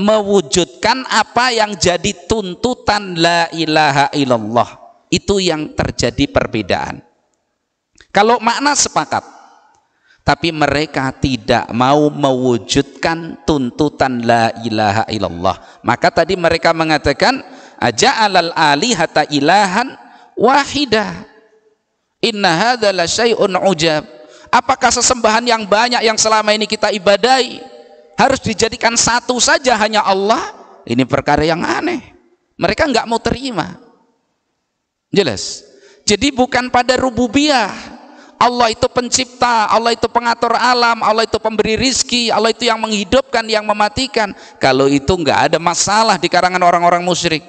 Speaker 1: mewujudkan apa yang jadi tuntutan la ilaha illallah. Itu yang terjadi perbedaan. Kalau makna sepakat, tapi mereka tidak mau mewujudkan tuntutan la ilaha illallah maka tadi mereka mengatakan aja'alal alihata ilahan wahidah inna hadza la syai'un ujab apakah sesembahan yang banyak yang selama ini kita ibadai harus dijadikan satu saja hanya Allah ini perkara yang aneh mereka nggak mau terima jelas jadi bukan pada rububiyah Allah itu pencipta, Allah itu pengatur alam, Allah itu pemberi rizki, Allah itu yang menghidupkan, yang mematikan. Kalau itu enggak ada masalah di karangan orang-orang musyrik.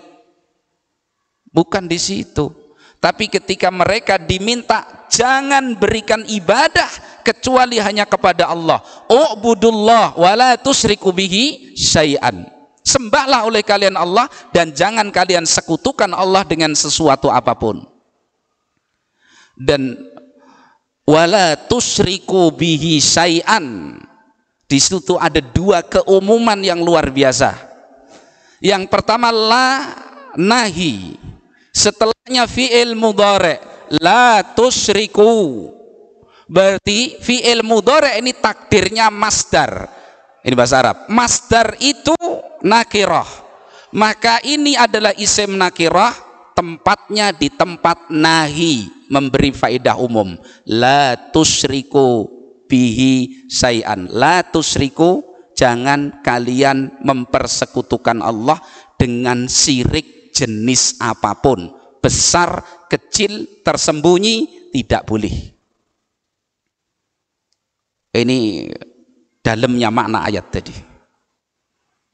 Speaker 1: Bukan di situ. Tapi ketika mereka diminta jangan berikan ibadah kecuali hanya kepada Allah. Ubudullah wala tusyriku bihi syai'an. Sembahlah oleh kalian Allah dan jangan kalian sekutukan Allah dengan sesuatu apapun. Dan wala tusriku bihi Sayan di situ ada dua keumuman yang luar biasa yang pertama la nahi setelahnya fi'il mudhari la tusriku berarti fi'il mudhari ini takdirnya masdar ini bahasa Arab masdar itu nakirah maka ini adalah isim nakirah tempatnya di tempat nahi memberi faedah umum la tusriku bihi sayan la tusriku jangan kalian mempersekutukan Allah dengan sirik jenis apapun besar kecil tersembunyi tidak boleh ini dalamnya makna ayat tadi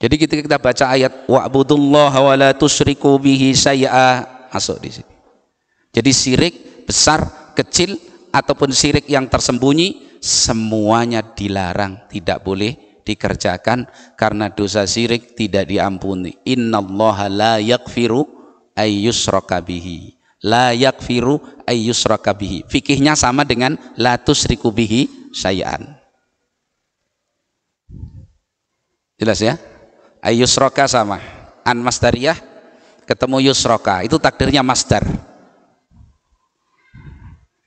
Speaker 1: jadi ketika kita baca ayat wa'budullaha wa la tusriku bihi syai'a masuk di sini jadi sirik besar, kecil, ataupun sirik yang tersembunyi, semuanya dilarang, tidak boleh dikerjakan karena dosa sirik tidak diampuni. Innallaha la yakfiru ayyusraka bihi. La yakfiru ayyusraka Fikihnya sama dengan la tusriku bihi syai'an. Jelas ya? Ayyusraka sama. An masdariyah ketemu yusroka itu takdirnya masdar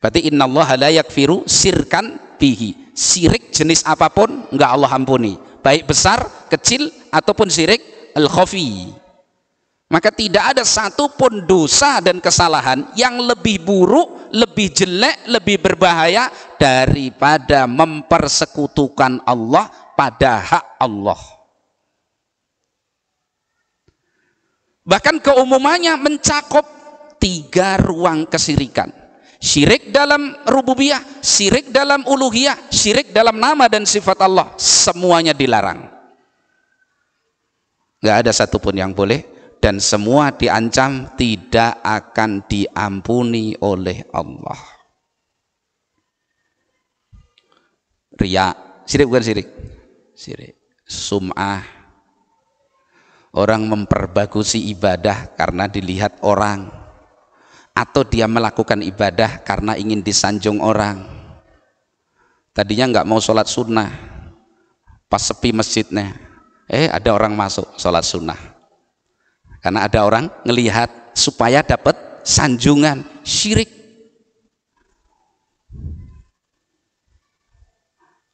Speaker 1: Berarti Allah la yakfiru sirkan bihi. Sirik jenis apapun enggak Allah ampuni. Baik besar, kecil ataupun sirik al-khafi. Maka tidak ada satupun dosa dan kesalahan yang lebih buruk, lebih jelek, lebih berbahaya daripada mempersekutukan Allah pada hak Allah. Bahkan keumumannya mencakup tiga ruang kesirikan syirik dalam rububiyah, syirik dalam uluhiyah, syirik dalam nama dan sifat Allah, semuanya dilarang. Gak ada satupun yang boleh dan semua diancam tidak akan diampuni oleh Allah. Ria, sirik bukan sirik? Sirik. Sum'ah. Orang memperbagusi ibadah karena dilihat orang atau dia melakukan ibadah karena ingin disanjung orang tadinya nggak mau sholat sunnah pas sepi masjidnya eh ada orang masuk sholat sunnah karena ada orang ngelihat supaya dapat sanjungan syirik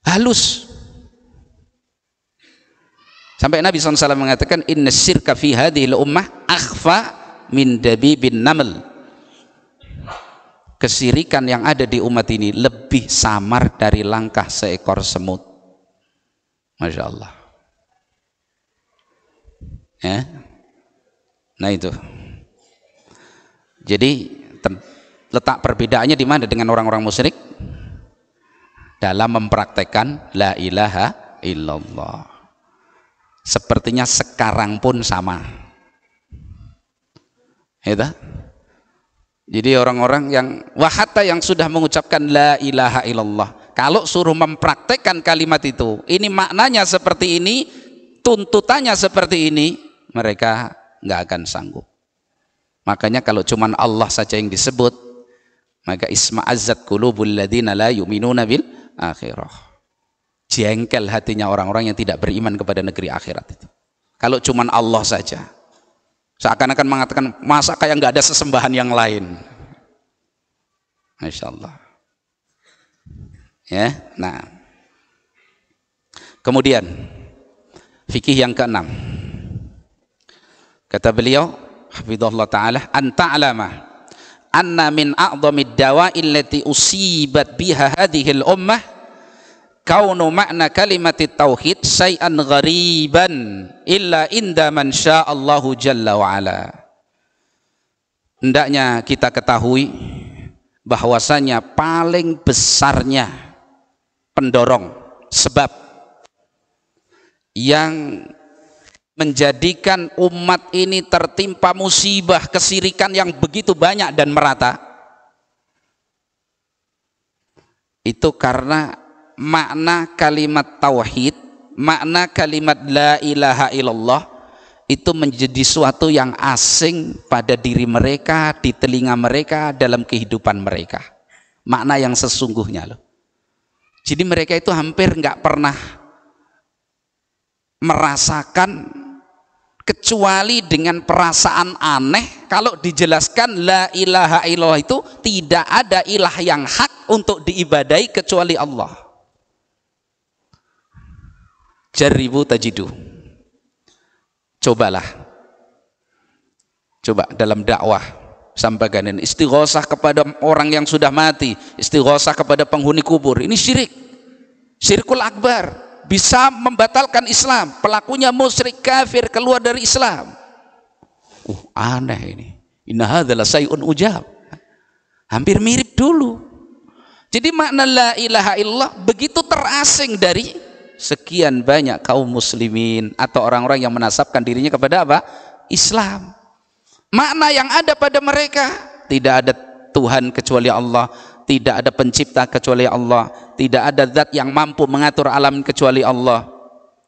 Speaker 1: halus Sampai Nabi SAW mengatakan, Inna syirka fi hadihil ummah akhfa min bin naml kesirikan yang ada di umat ini lebih samar dari langkah seekor semut. Masya Allah. Ya. Nah itu. Jadi letak perbedaannya di mana dengan orang-orang musyrik? Dalam mempraktekkan la ilaha illallah. Sepertinya sekarang pun sama. Ya jadi orang-orang yang wahata yang sudah mengucapkan la ilaha illallah. Kalau suruh mempraktekkan kalimat itu, ini maknanya seperti ini, tuntutannya seperti ini, mereka nggak akan sanggup. Makanya kalau cuman Allah saja yang disebut, maka isma azat kulubul ladina la yu'minuna bil akhirah. Jengkel hatinya orang-orang yang tidak beriman kepada negeri akhirat itu. Kalau cuman Allah saja. Seakan-akan mengatakan, masa kayak nggak ada sesembahan yang lain. Masya Allah. Ya, nah. Kemudian, fikih yang keenam. Kata beliau, Hafidhullah Ta'ala, Anta'lama anna min a'zamid da'wain lati usibat biha hadihil ummah kaunu makna kalimat tauhid syai'an ghariban illa inda man sya'allahu jalla wa ala. Hendaknya kita ketahui bahwasanya paling besarnya pendorong sebab yang menjadikan umat ini tertimpa musibah kesirikan yang begitu banyak dan merata itu karena makna kalimat tauhid, makna kalimat la ilaha illallah itu menjadi suatu yang asing pada diri mereka, di telinga mereka, dalam kehidupan mereka. Makna yang sesungguhnya loh. Jadi mereka itu hampir nggak pernah merasakan kecuali dengan perasaan aneh kalau dijelaskan la ilaha illallah itu tidak ada ilah yang hak untuk diibadai kecuali Allah. Jaribu tajidu. Cobalah. Coba dalam dakwah sampaikan istighosah kepada orang yang sudah mati, istighosah kepada penghuni kubur. Ini syirik. Syirkul akbar bisa membatalkan Islam. Pelakunya musyrik kafir keluar dari Islam. Uh, aneh ini. Inna adalah sayun ujab. Hampir mirip dulu. Jadi makna la ilaha illallah begitu terasing dari sekian banyak kaum muslimin atau orang-orang yang menasabkan dirinya kepada apa? Islam. Makna yang ada pada mereka tidak ada Tuhan kecuali Allah, tidak ada pencipta kecuali Allah, tidak ada zat yang mampu mengatur alam kecuali Allah.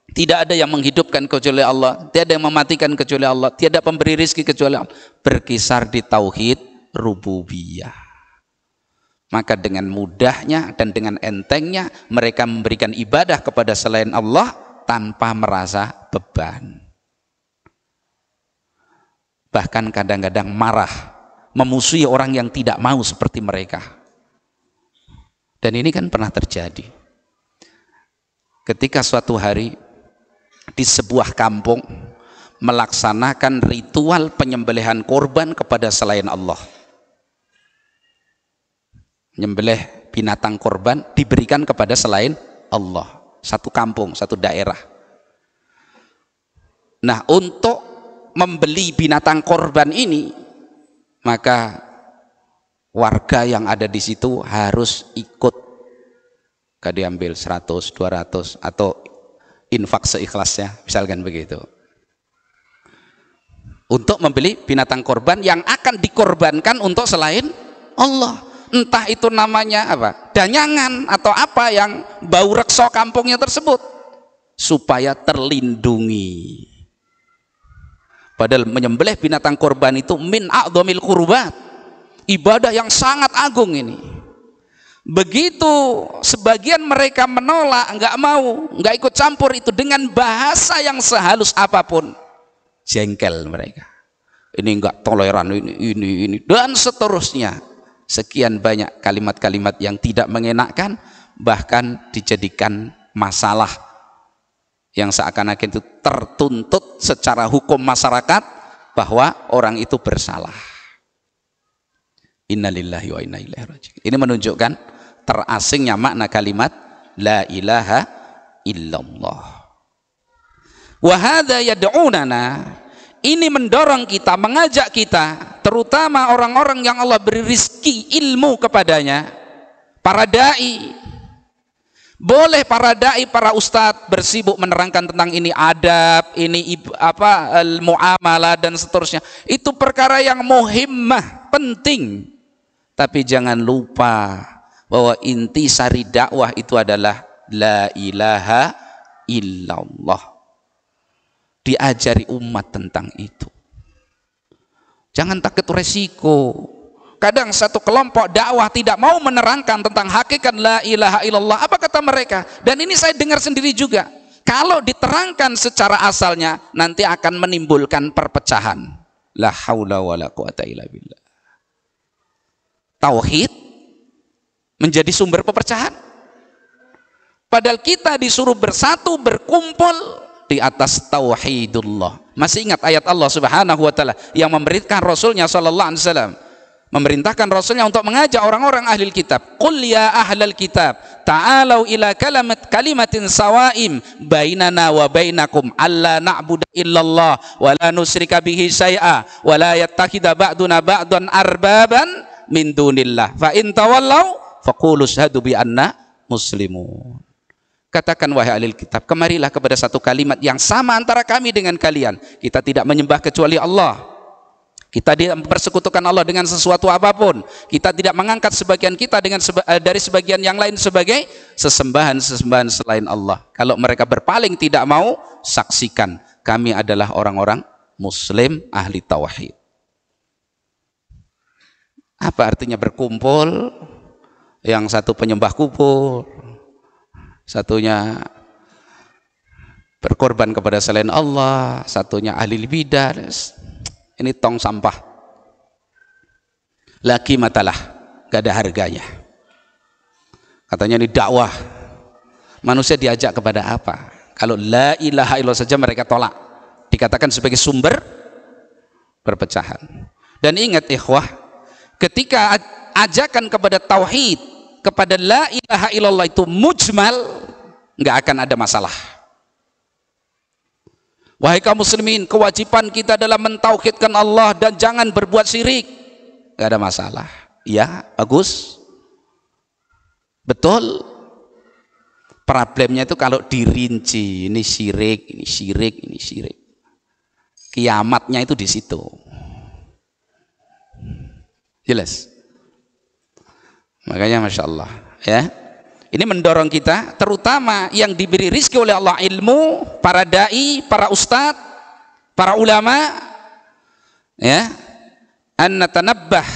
Speaker 1: Tidak ada yang menghidupkan kecuali Allah, tidak ada yang mematikan kecuali Allah, tidak ada pemberi rizki kecuali Allah. Berkisar di tauhid rububiyah. Maka dengan mudahnya dan dengan entengnya mereka memberikan ibadah kepada selain Allah tanpa merasa beban. Bahkan kadang-kadang marah, memusuhi orang yang tidak mau seperti mereka. Dan ini kan pernah terjadi. Ketika suatu hari di sebuah kampung melaksanakan ritual penyembelihan korban kepada selain Allah nyembelih binatang korban diberikan kepada selain Allah satu kampung satu daerah nah untuk membeli binatang korban ini maka warga yang ada di situ harus ikut gak diambil 100, 200 atau infak seikhlasnya misalkan begitu untuk membeli binatang korban yang akan dikorbankan untuk selain Allah entah itu namanya apa danyangan atau apa yang bau rekso kampungnya tersebut supaya terlindungi padahal menyembelih binatang korban itu min a'dhamil kurbat ibadah yang sangat agung ini begitu sebagian mereka menolak nggak mau nggak ikut campur itu dengan bahasa yang sehalus apapun jengkel mereka ini enggak toleran ini ini ini dan seterusnya sekian banyak kalimat-kalimat yang tidak mengenakkan bahkan dijadikan masalah yang seakan-akan itu tertuntut secara hukum masyarakat bahwa orang itu bersalah. Innalillahi wa inna ilaihi raji'un. Ini menunjukkan terasingnya makna kalimat la ilaha illallah. Wa hadza yad'unana ini mendorong kita, mengajak kita terutama orang-orang yang Allah beri rizki ilmu kepadanya para da'i boleh para da'i, para ustadz bersibuk menerangkan tentang ini adab, ini apa muamalah dan seterusnya. Itu perkara yang muhimmah, penting. Tapi jangan lupa bahwa inti sari dakwah itu adalah la ilaha illallah. Diajari umat tentang itu. Jangan takut resiko. Kadang satu kelompok dakwah tidak mau menerangkan tentang hakikat la ilaha illallah. Apa kata mereka? Dan ini saya dengar sendiri juga. Kalau diterangkan secara asalnya, nanti akan menimbulkan perpecahan. La haula wa la quwata illa billah. Tauhid menjadi sumber pepercahan. Padahal kita disuruh bersatu, berkumpul di atas tauhidullah. Masih ingat ayat Allah Subhanahu wa taala yang memerintahkan rasulnya sallallahu alaihi wasallam memerintahkan rasulnya untuk mengajak orang-orang ahli kitab qul ya ahlal kitab ta'alau ila kalimat kalimatin sawaim bainana wa bainakum alla na'budu illallah wa la nusyrika bihi syai'a wa la yattakhidha ba'duna ba'dan arbaban min dunillah fa in hadubi faqulu bi anna muslimun Katakan wahai alil kitab, kemarilah kepada satu kalimat yang sama antara kami dengan kalian. Kita tidak menyembah kecuali Allah. Kita tidak mempersekutukan Allah dengan sesuatu apapun. Kita tidak mengangkat sebagian kita dengan seba eh, dari sebagian yang lain sebagai sesembahan-sesembahan selain Allah. Kalau mereka berpaling tidak mau, saksikan kami adalah orang-orang muslim ahli tauhid. Apa artinya berkumpul? Yang satu penyembah kubur, satunya berkorban kepada selain Allah, satunya ahli bidah. Ini tong sampah. Laki matalah, gak ada harganya. Katanya ini dakwah. Manusia diajak kepada apa? Kalau la ilaha illallah saja mereka tolak. Dikatakan sebagai sumber perpecahan. Dan ingat ikhwah, ketika ajakan kepada tauhid kepada la ilaha illallah itu mujmal nggak akan ada masalah wahai kaum muslimin kewajiban kita adalah mentauhidkan Allah dan jangan berbuat syirik nggak ada masalah ya bagus betul problemnya itu kalau dirinci ini syirik ini syirik ini syirik kiamatnya itu di situ jelas Makanya Masya Allah ya. Ini mendorong kita terutama yang diberi rizki oleh Allah ilmu, para da'i, para ustadz, para ulama ya an tanabbah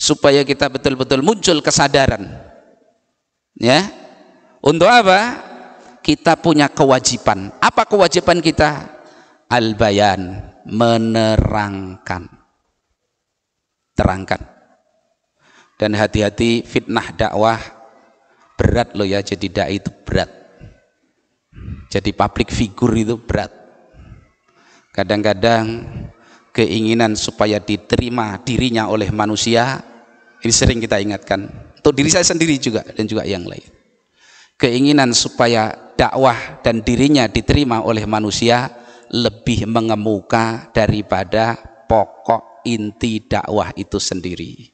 Speaker 1: supaya kita betul-betul muncul kesadaran ya untuk apa kita punya kewajiban apa kewajiban kita al bayan menerangkan terangkan dan hati-hati fitnah dakwah berat loh ya jadi dai itu berat jadi public figure itu berat kadang-kadang keinginan supaya diterima dirinya oleh manusia ini sering kita ingatkan untuk diri saya sendiri juga dan juga yang lain keinginan supaya dakwah dan dirinya diterima oleh manusia lebih mengemuka daripada pokok inti dakwah itu sendiri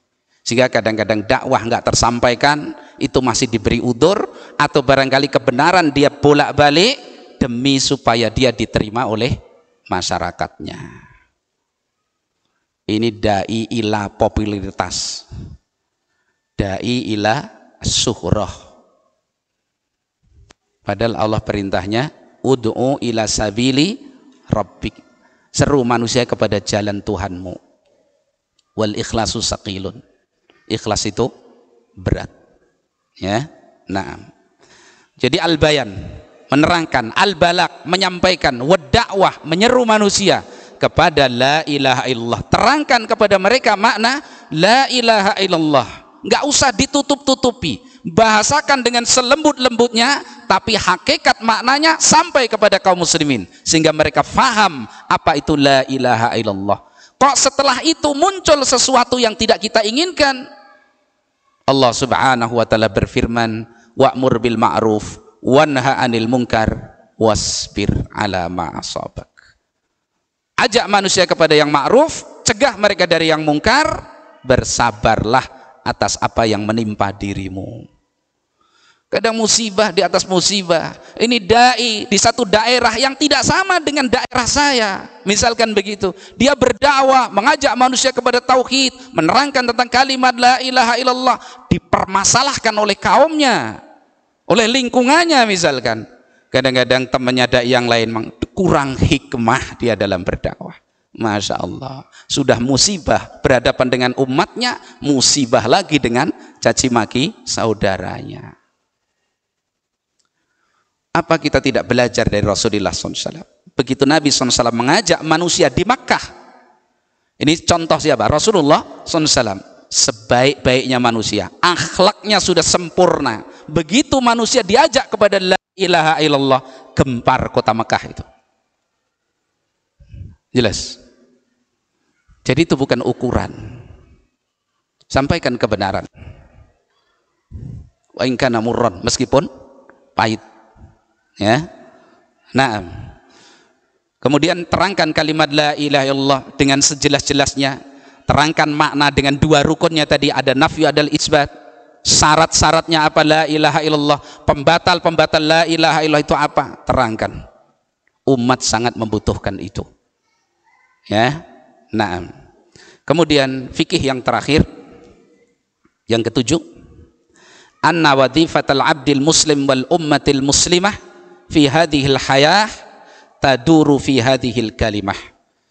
Speaker 1: sehingga kadang-kadang dakwah nggak tersampaikan, itu masih diberi udur, atau barangkali kebenaran dia bolak-balik demi supaya dia diterima oleh masyarakatnya. Ini da'i ilah popularitas. Da'i ilah suhroh. Padahal Allah perintahnya, Udu'u ilah sabili rabbik. Seru manusia kepada jalan Tuhanmu. Wal ikhlasu saqilun. Ikhlas itu berat. Ya. Nah. Jadi albayan menerangkan, albalak menyampaikan, wedakwah menyeru manusia kepada la ilaha illallah. Terangkan kepada mereka makna la ilaha illallah. nggak usah ditutup-tutupi. Bahasakan dengan selembut-lembutnya tapi hakikat maknanya sampai kepada kaum muslimin sehingga mereka faham apa itu la ilaha illallah. Kok setelah itu muncul sesuatu yang tidak kita inginkan? Allah Subhanahu wa taala berfirman, "Wa'mur bil ma'ruf wanha 'anil munkar wasbir 'ala ma asabak." Ajak manusia kepada yang ma'ruf, cegah mereka dari yang mungkar, bersabarlah atas apa yang menimpa dirimu. Kadang musibah di atas musibah. Ini dai di satu daerah yang tidak sama dengan daerah saya. Misalkan begitu. Dia berdakwah, mengajak manusia kepada tauhid, menerangkan tentang kalimat la ilaha illallah, dipermasalahkan oleh kaumnya, oleh lingkungannya misalkan. Kadang-kadang temannya dai yang lain kurang hikmah dia dalam berdakwah. Masya Allah. Sudah musibah berhadapan dengan umatnya, musibah lagi dengan caci maki saudaranya. Apa kita tidak belajar dari Rasulullah SAW? Begitu Nabi SAW mengajak manusia di Makkah. Ini contoh siapa? Rasulullah SAW. Sebaik-baiknya manusia. Akhlaknya sudah sempurna. Begitu manusia diajak kepada la ilaha illallah. Gempar kota Makkah itu. Jelas? Jadi itu bukan ukuran. Sampaikan kebenaran. Wa ingkana murran. Meskipun pahit. Ya. Nah. Kemudian terangkan kalimat la ilaha illallah dengan sejelas-jelasnya. Terangkan makna dengan dua rukunnya tadi ada nafyu ada isbat. Syarat-syaratnya apa la ilaha illallah, pembatal-pembatal la ilaha illallah itu apa? Terangkan. Umat sangat membutuhkan itu. Ya. Nah. Kemudian fikih yang terakhir yang ketujuh anna wadhifatal abdil muslim wal ummatil muslimah fi hadhil hayah taduru fi hadhil kalimah.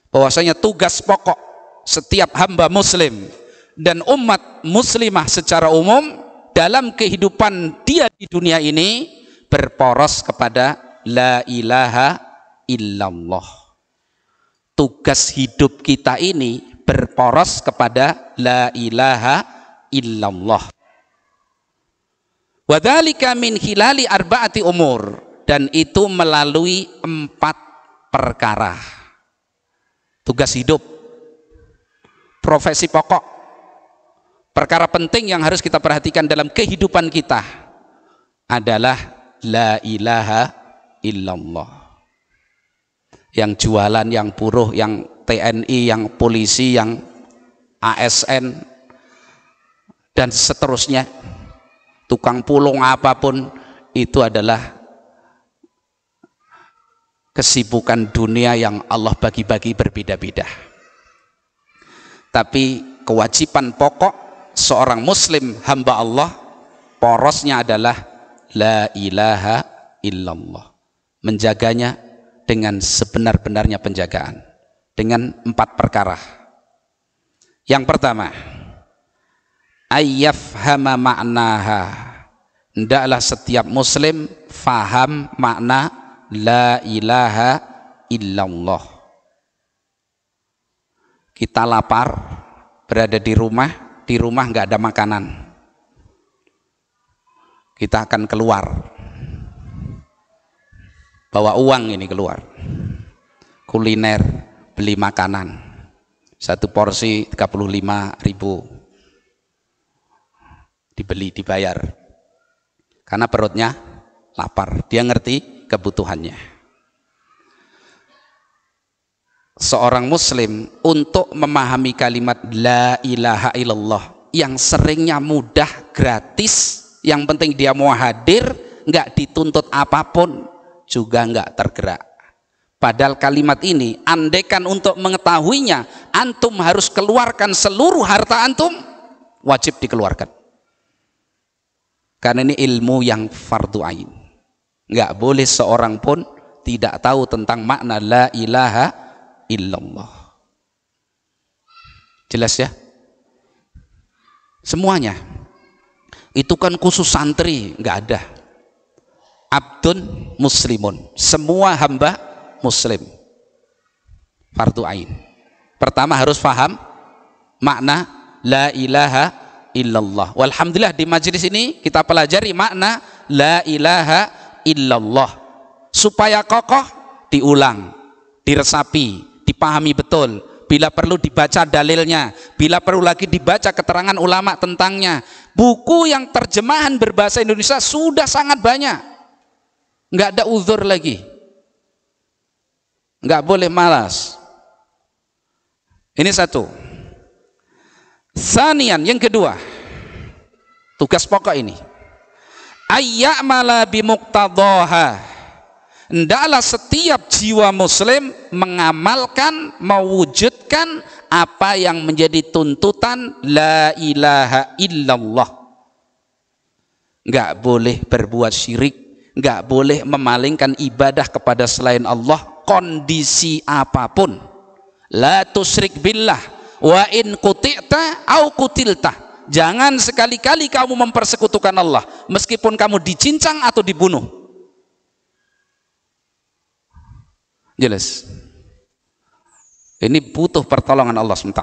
Speaker 1: Bahwasanya tugas pokok setiap hamba muslim dan umat muslimah secara umum dalam kehidupan dia di dunia ini berporos kepada la ilaha illallah. Tugas hidup kita ini berporos kepada la ilaha illallah. Wadhalika min hilali arba'ati umur dan itu melalui empat perkara tugas hidup profesi pokok perkara penting yang harus kita perhatikan dalam kehidupan kita adalah la ilaha illallah yang jualan, yang buruh, yang TNI, yang polisi, yang ASN dan seterusnya tukang pulung apapun itu adalah kesibukan dunia yang Allah bagi-bagi berbeda-beda. Tapi kewajiban pokok seorang muslim hamba Allah porosnya adalah la ilaha illallah. Menjaganya dengan sebenar-benarnya penjagaan dengan empat perkara. Yang pertama, hama maknaha. Hendaklah setiap muslim faham makna la ilaha illallah. Kita lapar, berada di rumah, di rumah nggak ada makanan. Kita akan keluar. Bawa uang ini keluar. Kuliner, beli makanan. Satu porsi 35 ribu. Dibeli, dibayar. Karena perutnya lapar. Dia ngerti kebutuhannya. Seorang muslim untuk memahami kalimat la ilaha illallah yang seringnya mudah, gratis, yang penting dia mau hadir, nggak dituntut apapun, juga nggak tergerak. Padahal kalimat ini, andekan untuk mengetahuinya, antum harus keluarkan seluruh harta antum, wajib dikeluarkan. Karena ini ilmu yang fardu ain. Nggak boleh seorang pun tidak tahu tentang makna la ilaha illallah. Jelas ya? Semuanya. Itu kan khusus santri, nggak ada. Abdun muslimun. Semua hamba muslim. Fardu ain. Pertama harus faham makna la ilaha illallah. Walhamdulillah di majlis ini kita pelajari makna la ilaha illallah supaya kokoh diulang diresapi dipahami betul bila perlu dibaca dalilnya bila perlu lagi dibaca keterangan ulama tentangnya buku yang terjemahan berbahasa Indonesia sudah sangat banyak nggak ada uzur lagi nggak boleh malas ini satu sanian yang kedua tugas pokok ini ayyamala bimuqtadaha Hendaklah setiap jiwa muslim mengamalkan, mewujudkan apa yang menjadi tuntutan la ilaha illallah. Enggak boleh berbuat syirik, enggak boleh memalingkan ibadah kepada selain Allah kondisi apapun. La tusyrik billah wa in kuti'ta au kutilta Jangan sekali-kali kamu mempersekutukan Allah meskipun kamu dicincang atau dibunuh. Jelas. Ini butuh pertolongan Allah SWT.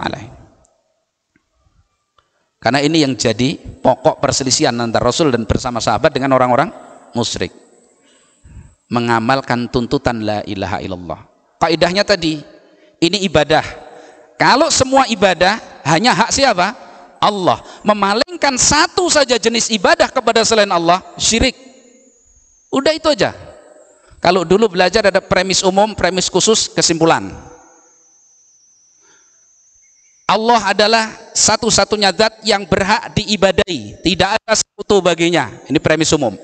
Speaker 1: Karena ini yang jadi pokok perselisihan antara Rasul dan bersama sahabat dengan orang-orang musyrik. Mengamalkan tuntutan la ilaha illallah. Kaidahnya tadi, ini ibadah. Kalau semua ibadah hanya hak siapa? Allah memalingkan satu saja jenis ibadah kepada selain Allah syirik udah itu aja kalau dulu belajar ada premis umum premis khusus kesimpulan Allah adalah satu-satunya zat yang berhak diibadai tidak ada sekutu baginya ini premis umum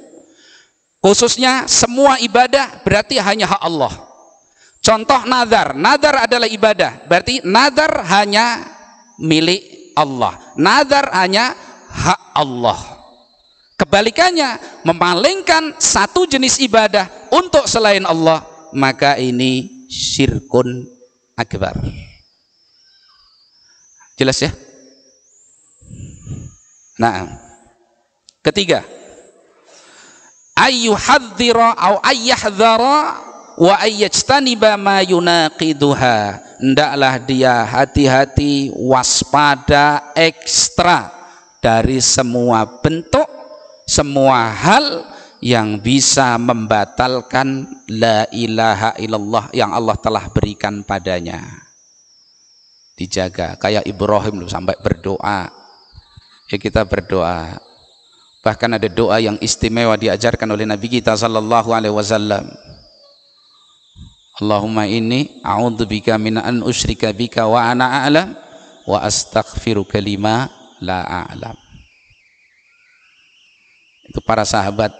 Speaker 1: khususnya semua ibadah berarti hanya hak Allah contoh nazar nazar adalah ibadah berarti nazar hanya milik Allah. Nazar hanya hak Allah. Kebalikannya, memalingkan satu jenis ibadah untuk selain Allah, maka ini syirkun akbar. Jelas ya? Nah, ketiga, ayyuhadzira au ayyahdhara wa ayyajtaniba ma yunaqiduha ndaklah dia hati-hati waspada ekstra dari semua bentuk semua hal yang bisa membatalkan la ilaha illallah yang Allah telah berikan padanya dijaga kayak Ibrahim loh sampai berdoa ya kita berdoa bahkan ada doa yang istimewa diajarkan oleh Nabi kita sallallahu alaihi wasallam Allahumma inni bika min an usyrika bika wa ana a'lam wa astaghfiruka lima la a'lam. Itu para sahabat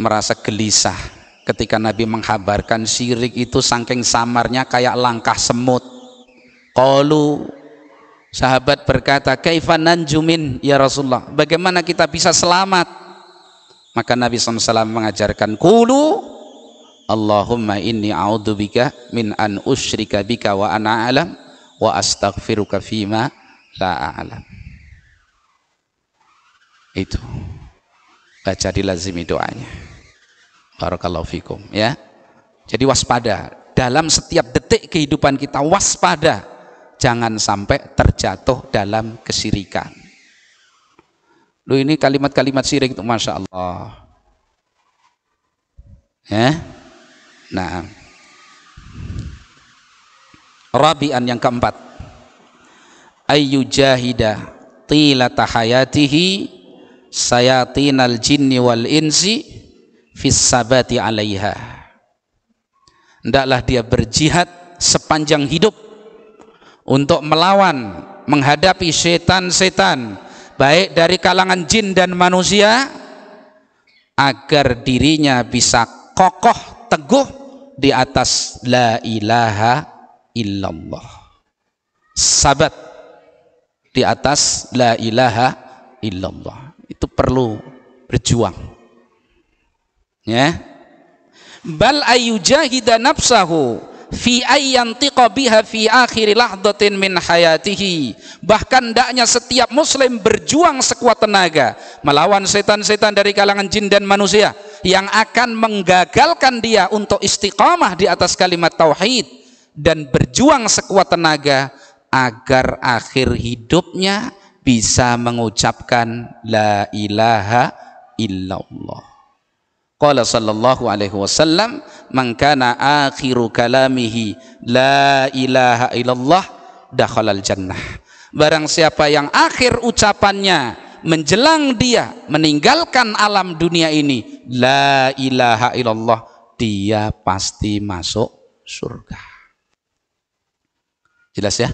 Speaker 1: merasa gelisah ketika Nabi menghabarkan syirik itu saking samarnya kayak langkah semut. Qalu sahabat berkata, "Kaifa jumin ya Rasulullah? Bagaimana kita bisa selamat?" Maka Nabi SAW mengajarkan, "Qulu Allahumma inni bika min an usyrika bika wa ana alam wa astaghfiruka fima la alam. Itu. Baca lazimi doanya. Barakallahu fikum ya. Jadi waspada dalam setiap detik kehidupan kita waspada jangan sampai terjatuh dalam kesirikan. Lu ini kalimat-kalimat sirik itu masya Allah. Ya, Nah, Rabi'an yang keempat. Ayu jahida tahayatihi sayatin al jinni wal insi fis sabati alaiha. Hendaklah dia berjihad sepanjang hidup untuk melawan menghadapi setan-setan baik dari kalangan jin dan manusia agar dirinya bisa kokoh teguh di atas la ilaha illallah. Sabat di atas la ilaha illallah. Itu perlu berjuang. Ya. Bal ayyujahida nafsahu fi ayyantiqa biha fi akhir lahdatin min hayatihi bahkan daknya setiap muslim berjuang sekuat tenaga melawan setan-setan dari kalangan jin dan manusia yang akan menggagalkan dia untuk istiqamah di atas kalimat tauhid dan berjuang sekuat tenaga agar akhir hidupnya bisa mengucapkan la ilaha illallah. Qala sallallahu alaihi wasallam Mengkana akhiru kalamihi la ilaha illallah dakhalal jannah barang siapa yang akhir ucapannya menjelang dia meninggalkan alam dunia ini la ilaha illallah dia pasti masuk surga jelas ya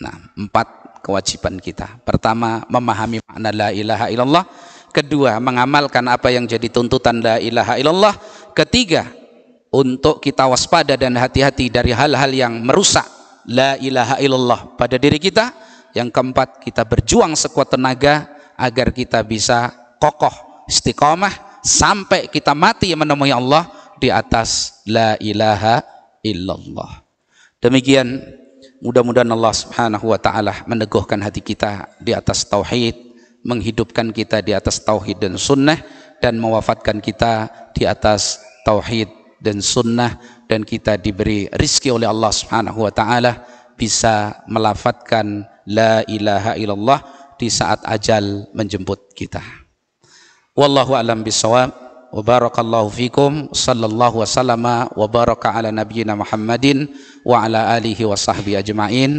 Speaker 1: nah empat kewajiban kita pertama memahami makna la ilaha illallah kedua mengamalkan apa yang jadi tuntutan la ilaha illallah ketiga untuk kita waspada dan hati-hati dari hal-hal yang merusak la ilaha illallah pada diri kita yang keempat kita berjuang sekuat tenaga agar kita bisa kokoh istiqomah sampai kita mati menemui Allah di atas la ilaha illallah demikian mudah-mudahan Allah Subhanahu wa taala meneguhkan hati kita di atas tauhid menghidupkan kita di atas tauhid dan sunnah dan mewafatkan kita di atas tauhid dan sunnah dan kita diberi rizki oleh Allah Subhanahu wa taala bisa melafatkan la ilaha illallah di saat ajal menjemput kita. Wallahu alam bisawab wa barakallahu fikum sallallahu wasallama wa baraka ala nabiyyina Muhammadin wa ala alihi wa sahbihi ajma'in.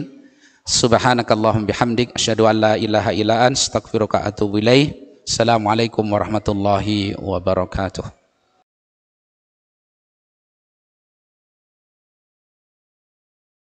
Speaker 1: Subhanakallahum bihamdik asyhadu an la ilaha illa anta astaghfiruka atubu ilaik. Assalamualaikum warahmatullahi wabarakatuh.